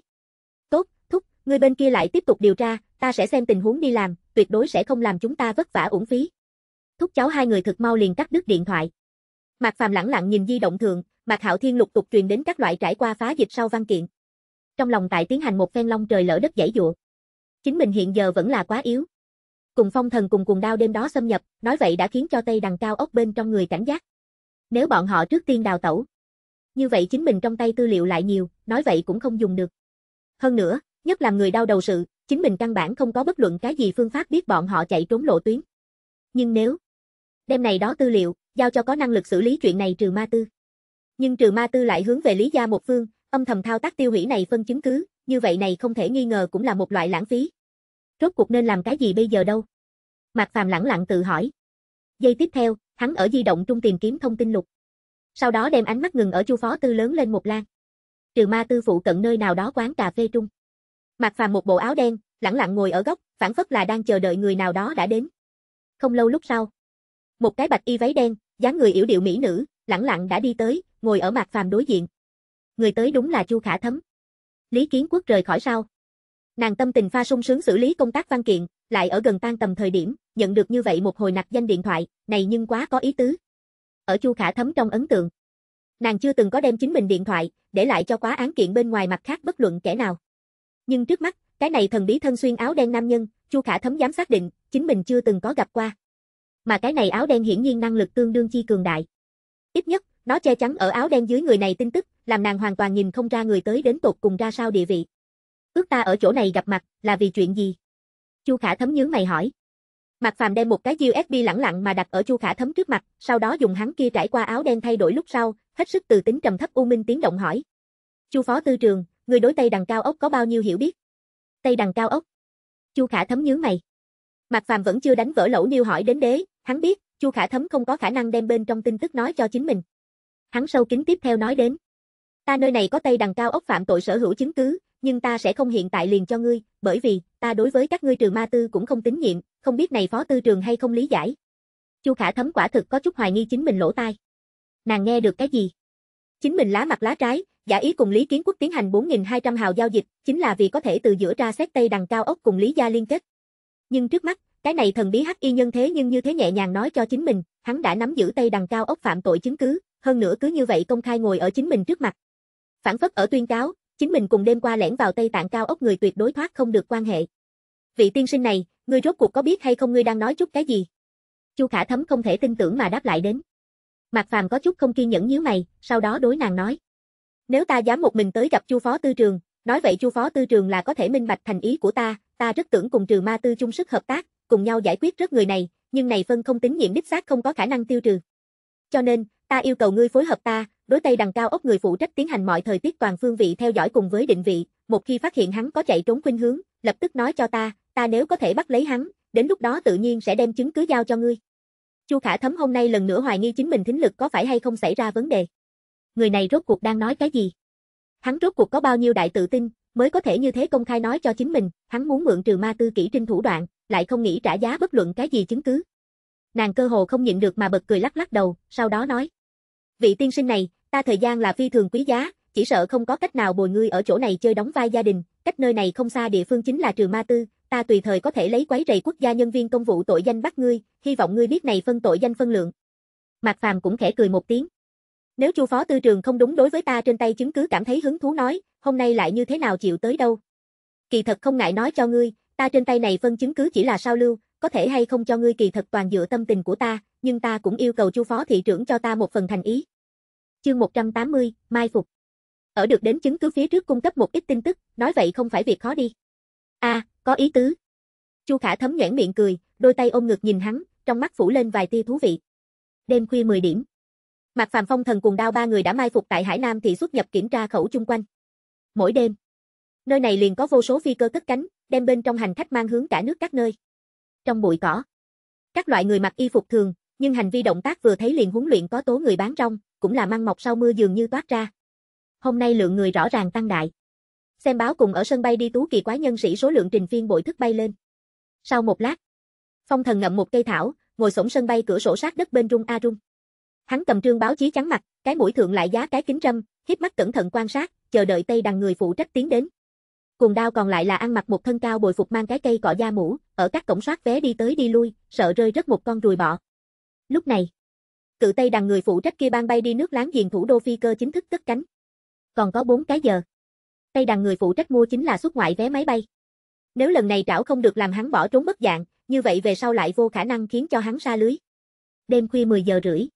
"Tốt, thúc, người bên kia lại tiếp tục điều tra, ta sẽ xem tình huống đi làm, tuyệt đối sẽ không làm chúng ta vất vả uổng phí." Thúc cháu hai người thực mau liền cắt đứt điện thoại. Mạc Phàm lẳng lặng nhìn di động thượng, Mạc Hạo Thiên lục tục truyền đến các loại trải qua phá dịch sau văn kiện. Trong lòng tại tiến hành một phen long trời lở đất giải dụa. Chính mình hiện giờ vẫn là quá yếu. Cùng phong thần cùng cùng đao đêm đó xâm nhập, nói vậy đã khiến cho Tây đằng cao ốc bên trong người cảnh giác. Nếu bọn họ trước tiên đào tẩu. Như vậy chính mình trong tay tư liệu lại nhiều, nói vậy cũng không dùng được. Hơn nữa, nhất làm người đau đầu sự, chính mình căn bản không có bất luận cái gì phương pháp biết bọn họ chạy trốn lộ tuyến. Nhưng nếu đêm này đó tư liệu, giao cho có năng lực xử lý chuyện này trừ ma tư. Nhưng trừ ma tư lại hướng về Lý Gia một phương, âm thầm thao tác tiêu hủy này phân chứng cứ, như vậy này không thể nghi ngờ cũng là một loại lãng phí. Rốt cuộc nên làm cái gì bây giờ đâu? Mạc Phàm lẳng lặng tự hỏi. Giây tiếp theo, hắn ở di động trung tìm kiếm thông tin lục. Sau đó đem ánh mắt ngừng ở Chu Phó Tư lớn lên một lan. Trừ ma tư phụ cận nơi nào đó quán cà phê trung. Mạc Phàm một bộ áo đen, lẳng lặng ngồi ở góc, phản phất là đang chờ đợi người nào đó đã đến. Không lâu lúc sau, một cái bạch y váy đen, dáng người yểu điệu mỹ nữ, lẳng lặng đã đi tới, ngồi ở mặt Phàm đối diện. Người tới đúng là Chu Khả Thấm. Lý Kiến Quốc rời khỏi sau. Nàng tâm tình pha sung sướng xử lý công tác văn kiện, lại ở gần tan tầm thời điểm, nhận được như vậy một hồi nặc danh điện thoại, này nhưng quá có ý tứ. Ở Chu Khả Thấm trong ấn tượng, nàng chưa từng có đem chính mình điện thoại, để lại cho quá án kiện bên ngoài mặt khác bất luận kẻ nào. Nhưng trước mắt, cái này thần bí thân xuyên áo đen nam nhân, Chu Khả Thấm dám xác định, chính mình chưa từng có gặp qua mà cái này áo đen hiển nhiên năng lực tương đương chi cường đại. Ít nhất, nó che chắn ở áo đen dưới người này tin tức, làm nàng hoàn toàn nhìn không ra người tới đến tột cùng ra sao địa vị. Ước ta ở chỗ này gặp mặt, là vì chuyện gì? Chu Khả Thấm nhướng mày hỏi. Mạc Phàm đem một cái USB lẳng lặng mà đặt ở Chu Khả Thấm trước mặt, sau đó dùng hắn kia trải qua áo đen thay đổi lúc sau, hết sức từ tính trầm thấp u minh tiếng động hỏi. Chu Phó Tư Trường, người đối Tây Đằng Cao Ốc có bao nhiêu hiểu biết? Tây Đằng Cao Ốc? Chu Khả Thấm nhướng mày. Mạc Phàm vẫn chưa đánh vỡ lẩu niêu hỏi đến đế, Hắn biết, Chu Khả Thấm không có khả năng đem bên trong tin tức nói cho chính mình. Hắn sâu kính tiếp theo nói đến. Ta nơi này có tây đằng cao ốc phạm tội sở hữu chứng cứ, nhưng ta sẽ không hiện tại liền cho ngươi, bởi vì, ta đối với các ngươi trừ ma tư cũng không tín nhiệm, không biết này phó tư trường hay không lý giải. Chu Khả Thấm quả thực có chút hoài nghi chính mình lỗ tai. Nàng nghe được cái gì? Chính mình lá mặt lá trái, giả ý cùng Lý Kiến Quốc tiến hành 4.200 hào giao dịch, chính là vì có thể từ giữa ra xét Tây đằng cao ốc cùng Lý Gia liên kết. Nhưng trước mắt, cái này thần bí hắc y nhân thế nhưng như thế nhẹ nhàng nói cho chính mình, hắn đã nắm giữ tay đằng cao ốc phạm tội chứng cứ, hơn nữa cứ như vậy công khai ngồi ở chính mình trước mặt. Phản phất ở tuyên cáo, chính mình cùng đêm qua lẻn vào Tây Tạng cao ốc người tuyệt đối thoát không được quan hệ. Vị tiên sinh này, ngươi rốt cuộc có biết hay không ngươi đang nói chút cái gì? Chu Khả Thấm không thể tin tưởng mà đáp lại đến. Mạc Phàm có chút không kiên nhẫn nhíu mày, sau đó đối nàng nói: "Nếu ta dám một mình tới gặp Chu phó tư trường, nói vậy Chu phó tư trường là có thể minh bạch thành ý của ta, ta rất tưởng cùng trừ ma tư chung sức hợp tác, cùng nhau giải quyết rất người này, nhưng này phân không tính nhiệm đích xác không có khả năng tiêu trừ. Cho nên, ta yêu cầu ngươi phối hợp ta, đối tay đằng cao ốc người phụ trách tiến hành mọi thời tiết toàn phương vị theo dõi cùng với định vị, một khi phát hiện hắn có chạy trốn khuynh hướng, lập tức nói cho ta, ta nếu có thể bắt lấy hắn, đến lúc đó tự nhiên sẽ đem chứng cứ giao cho ngươi. Chu Khả Thấm hôm nay lần nữa hoài nghi chính mình thính lực có phải hay không xảy ra vấn đề. Người này rốt cuộc đang nói cái gì? Hắn rốt cuộc có bao nhiêu đại tự tin, mới có thể như thế công khai nói cho chính mình, hắn muốn mượn trừ ma tư kỹ trinh thủ đoạn, lại không nghĩ trả giá bất luận cái gì chứng cứ. Nàng cơ hồ không nhịn được mà bật cười lắc lắc đầu, sau đó nói. Vị tiên sinh này, ta thời gian là phi thường quý giá, chỉ sợ không có cách nào bồi ngươi ở chỗ này chơi đóng vai gia đình, cách nơi này không xa địa phương chính là trường ma tư, ta tùy thời có thể lấy quấy rầy quốc gia nhân viên công vụ tội danh bắt ngươi, hy vọng ngươi biết này phân tội danh phân lượng. Mạc Phàm cũng khẽ cười một tiếng. Nếu Chu phó tư trường không đúng đối với ta trên tay chứng cứ cảm thấy hứng thú nói, hôm nay lại như thế nào chịu tới đâu. Kỳ thật không ngại nói cho ngươi, Ta trên tay này phân chứng cứ chỉ là sao lưu, có thể hay không cho ngươi kỳ thật toàn dựa tâm tình của ta, nhưng ta cũng yêu cầu chu phó thị trưởng cho ta một phần thành ý. Chương 180, Mai Phục Ở được đến chứng cứ phía trước cung cấp một ít tin tức, nói vậy không phải việc khó đi. a à, có ý tứ. Chu Khả thấm nhoẻn miệng cười, đôi tay ôm ngực nhìn hắn, trong mắt phủ lên vài tia thú vị. Đêm khuya 10 điểm. mặt Phạm Phong thần cùng đao ba người đã mai phục tại Hải Nam thì xuất nhập kiểm tra khẩu chung quanh. Mỗi đêm, nơi này liền có vô số phi cơ cất cánh, đem bên trong hành khách mang hướng cả nước các nơi. Trong bụi cỏ, các loại người mặc y phục thường, nhưng hành vi động tác vừa thấy liền huấn luyện có tố người bán rong, cũng là mang mọc sau mưa dường như toát ra. Hôm nay lượng người rõ ràng tăng đại. Xem báo cùng ở sân bay đi tú kỳ quái nhân sĩ số lượng trình phiên bội thức bay lên. Sau một lát, Phong Thần ngậm một cây thảo, ngồi xổm sân bay cửa sổ sát đất bên rung a rung. Hắn cầm trương báo chí trắng mặt, cái mũi thượng lại giá cái kính râm, hít mắt cẩn thận quan sát, chờ đợi Tây đằng người phụ trách tiến đến. Cùng đao còn lại là ăn mặc một thân cao bồi phục mang cái cây cỏ da mũ, ở các cổng soát vé đi tới đi lui, sợ rơi rất một con ruồi bọ. Lúc này, cự Tây đằng người phụ trách kia ban bay đi nước láng giềng thủ đô phi cơ chính thức cất cánh. Còn có 4 cái giờ. Tây đằng người phụ trách mua chính là xuất ngoại vé máy bay. Nếu lần này trảo không được làm hắn bỏ trốn bất dạng, như vậy về sau lại vô khả năng khiến cho hắn xa lưới. Đêm khuya 10 giờ rưỡi.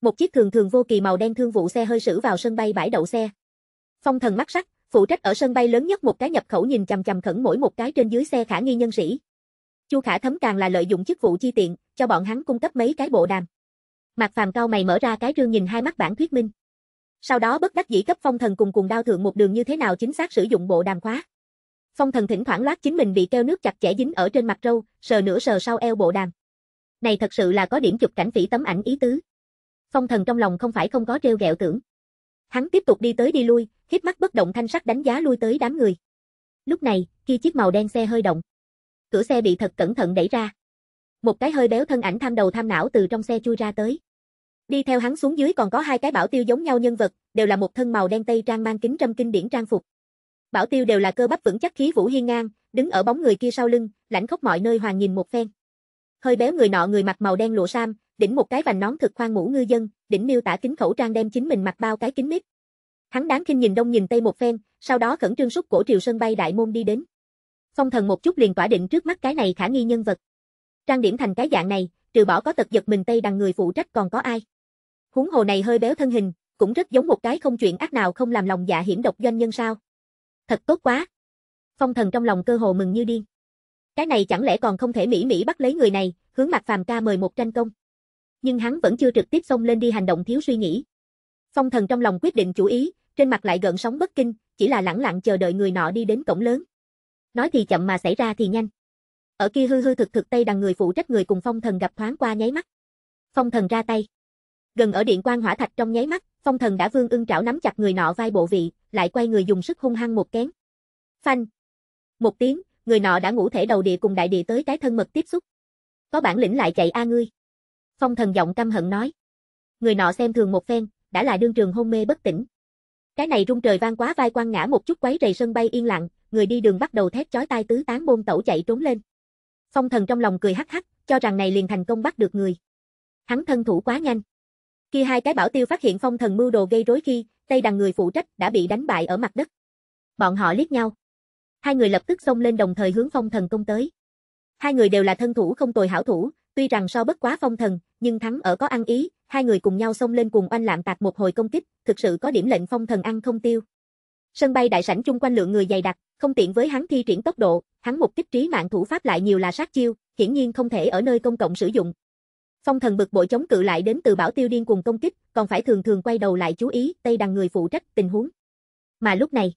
Một chiếc thường thường vô kỳ màu đen thương vụ xe hơi sử vào sân bay bãi đậu xe. Phong thần mắt sắc, phụ trách ở sân bay lớn nhất một cái nhập khẩu nhìn chằm chằm khẩn mỗi một cái trên dưới xe khả nghi nhân sĩ. Chu Khả Thấm càng là lợi dụng chức vụ chi tiện, cho bọn hắn cung cấp mấy cái bộ đàm. Mạc Phàm cao mày mở ra cái rương nhìn hai mắt bản thuyết minh. Sau đó bất đắc dĩ cấp phong thần cùng cùng đao thượng một đường như thế nào chính xác sử dụng bộ đàm khóa. Phong thần thỉnh thoảng loát chính mình bị keo nước chặt chẽ dính ở trên mặt râu, sờ nửa sờ sau eo bộ đàm. Này thật sự là có điểm chụp cảnh phỉ tấm ảnh ý tứ. Phong thần trong lòng không phải không có treo gẹo tưởng. Hắn tiếp tục đi tới đi lui, híp mắt bất động thanh sắc đánh giá lui tới đám người. Lúc này, khi chiếc màu đen xe hơi động. Cửa xe bị thật cẩn thận đẩy ra. Một cái hơi béo thân ảnh tham đầu tham não từ trong xe chui ra tới. Đi theo hắn xuống dưới còn có hai cái bảo tiêu giống nhau nhân vật, đều là một thân màu đen tây trang mang kính trâm kinh điển trang phục. Bảo tiêu đều là cơ bắp vững chắc khí vũ hiên ngang, đứng ở bóng người kia sau lưng, lãnh khốc mọi nơi hoàng nhìn một phen. Hơi béo người nọ người mặc màu đen lụa sam, đỉnh một cái vành nón thực khoan mũ ngư dân, đỉnh miêu tả kính khẩu trang đem chính mình mặc bao cái kính mít, Hắn đáng khinh nhìn đông nhìn tây một phen, sau đó khẩn trương súc cổ Triều sân bay đại môn đi đến. Phong thần một chút liền tỏa định trước mắt cái này khả nghi nhân vật. Trang điểm thành cái dạng này, trừ bỏ có tật giật mình tây đằng người phụ trách còn có ai. Huống hồ này hơi béo thân hình, cũng rất giống một cái không chuyện ác nào không làm lòng dạ hiểm độc doanh nhân sao. Thật tốt quá. Phong thần trong lòng cơ hồ mừng như điên. Cái này chẳng lẽ còn không thể mỹ mỹ bắt lấy người này, hướng mặt phàm ca mời một tranh công. Nhưng hắn vẫn chưa trực tiếp xông lên đi hành động thiếu suy nghĩ. Phong thần trong lòng quyết định chủ ý, trên mặt lại gần sóng bất kinh, chỉ là lẳng lặng chờ đợi người nọ đi đến cổng lớn. Nói thì chậm mà xảy ra thì nhanh. Ở kia hư hư thực thực tay đằng người phụ trách người cùng phong thần gặp thoáng qua nháy mắt. Phong thần ra tay. Gần ở điện quan hỏa thạch trong nháy mắt, phong thần đã vương ưng trảo nắm chặt người nọ vai bộ vị, lại quay người dùng sức hung hăng một kén. Phanh. Một tiếng, người nọ đã ngủ thể đầu địa cùng đại địa tới cái thân mật tiếp xúc. Có bản lĩnh lại chạy a ngươi. Phong thần giọng căm hận nói. Người nọ xem thường một phen, đã là đương trường hôn mê bất tỉnh, cái này rung trời vang quá vai quan ngã một chút quấy rầy sân bay yên lặng, người đi đường bắt đầu thét chói tai tứ tán bôn tẩu chạy trốn lên. Phong thần trong lòng cười hắc hắc, cho rằng này liền thành công bắt được người. Hắn thân thủ quá nhanh. Khi hai cái bảo tiêu phát hiện phong thần mưu đồ gây rối khi, tây đằng người phụ trách đã bị đánh bại ở mặt đất. Bọn họ liếc nhau. Hai người lập tức xông lên đồng thời hướng phong thần công tới. Hai người đều là thân thủ không tồi hảo thủ, Tuy rằng so bất quá phong thần, nhưng thắng ở có ăn ý, hai người cùng nhau xông lên cùng oanh lạm tạc một hồi công kích, thực sự có điểm lệnh phong thần ăn không tiêu. Sân bay đại sảnh chung quanh lượng người dày đặc, không tiện với hắn thi triển tốc độ, hắn một kích trí mạng thủ pháp lại nhiều là sát chiêu, hiển nhiên không thể ở nơi công cộng sử dụng. Phong thần bực bội chống cự lại đến từ bảo tiêu điên cùng công kích, còn phải thường thường quay đầu lại chú ý, tây đằng người phụ trách tình huống. Mà lúc này,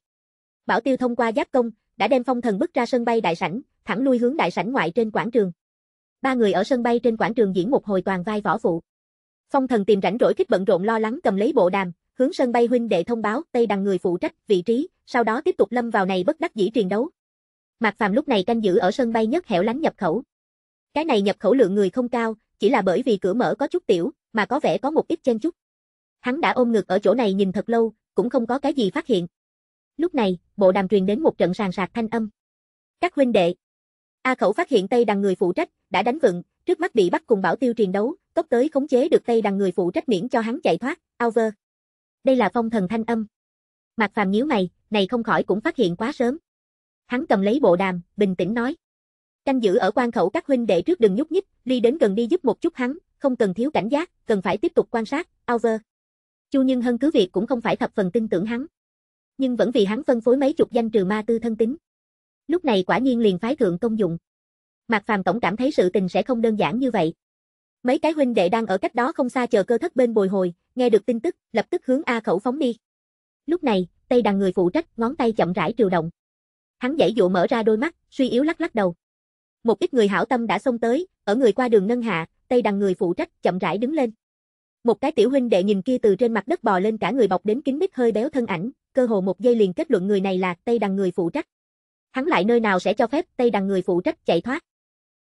bảo tiêu thông qua giáp công, đã đem phong thần bước ra sân bay đại sảnh, thẳng lui hướng đại sảnh ngoại trên quảng trường. Ba người ở sân bay trên quảng trường diễn một hồi toàn vai võ phụ. Phong thần tìm rảnh rỗi khích bận rộn lo lắng cầm lấy bộ đàm, hướng sân bay huynh đệ thông báo Tây đằng người phụ trách vị trí, sau đó tiếp tục lâm vào này bất đắc dĩ truyền đấu. Mạc Phàm lúc này canh giữ ở sân bay nhất hẻo lánh nhập khẩu. Cái này nhập khẩu lượng người không cao, chỉ là bởi vì cửa mở có chút tiểu, mà có vẻ có một ít chen chút. Hắn đã ôm ngực ở chỗ này nhìn thật lâu, cũng không có cái gì phát hiện. Lúc này, bộ đàm truyền đến một trận sàn sạc thanh âm. Các huynh đệ, A Khẩu phát hiện Tây Đằng người phụ trách, đã đánh vựng, trước mắt bị bắt cùng Bảo Tiêu truyền đấu, tốc tới khống chế được Tây Đằng người phụ trách miễn cho hắn chạy thoát, over. Đây là phong thần thanh âm. Mạc Phàm nhíu mày, này không khỏi cũng phát hiện quá sớm. Hắn cầm lấy bộ đàm, bình tĩnh nói. Canh giữ ở quan khẩu các huynh đệ trước đừng nhúc nhích, ly đến gần đi giúp một chút hắn, không cần thiếu cảnh giác, cần phải tiếp tục quan sát, over. Chu nhân Hân cứ việc cũng không phải thập phần tin tưởng hắn. Nhưng vẫn vì hắn phân phối mấy chục danh trừ ma tư thân tính lúc này quả nhiên liền phái thượng công dụng. Mạc Phàm tổng cảm thấy sự tình sẽ không đơn giản như vậy. Mấy cái huynh đệ đang ở cách đó không xa chờ cơ thất bên bồi hồi, nghe được tin tức, lập tức hướng A khẩu phóng đi. Lúc này, Tây đằng người phụ trách, ngón tay chậm rãi triều động. Hắn dãy dụ mở ra đôi mắt, suy yếu lắc lắc đầu. Một ít người hảo tâm đã xông tới, ở người qua đường nâng hạ, Tây đằng người phụ trách chậm rãi đứng lên. Một cái tiểu huynh đệ nhìn kia từ trên mặt đất bò lên cả người bọc đến kín mít hơi béo thân ảnh, cơ hồ một giây liền kết luận người này là Tây đằng người phụ trách hắn lại nơi nào sẽ cho phép Tây Đằng người phụ trách chạy thoát.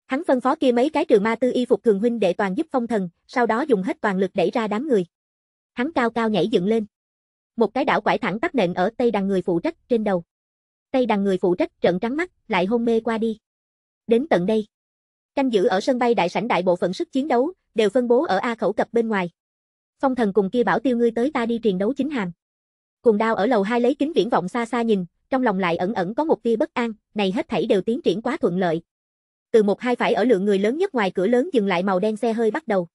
Hắn phân phó kia mấy cái trừ ma tư y phục thường huynh để toàn giúp phong thần, sau đó dùng hết toàn lực đẩy ra đám người. Hắn cao cao nhảy dựng lên. Một cái đảo quải thẳng tắp nện ở Tây Đằng người phụ trách trên đầu. Tây Đằng người phụ trách trợn trắng mắt, lại hôn mê qua đi. Đến tận đây, canh giữ ở sân bay đại sảnh đại bộ phận sức chiến đấu đều phân bố ở A khẩu cập bên ngoài. Phong thần cùng kia bảo tiêu ngươi tới ta đi truyền đấu chính hàm. Cùng đao ở lầu hai lấy kính viễn vọng xa xa nhìn, trong lòng lại ẩn ẩn có một tia bất an, này hết thảy đều tiến triển quá thuận lợi. Từ một hai phải ở lượng người lớn nhất ngoài cửa lớn dừng lại màu đen xe hơi bắt đầu.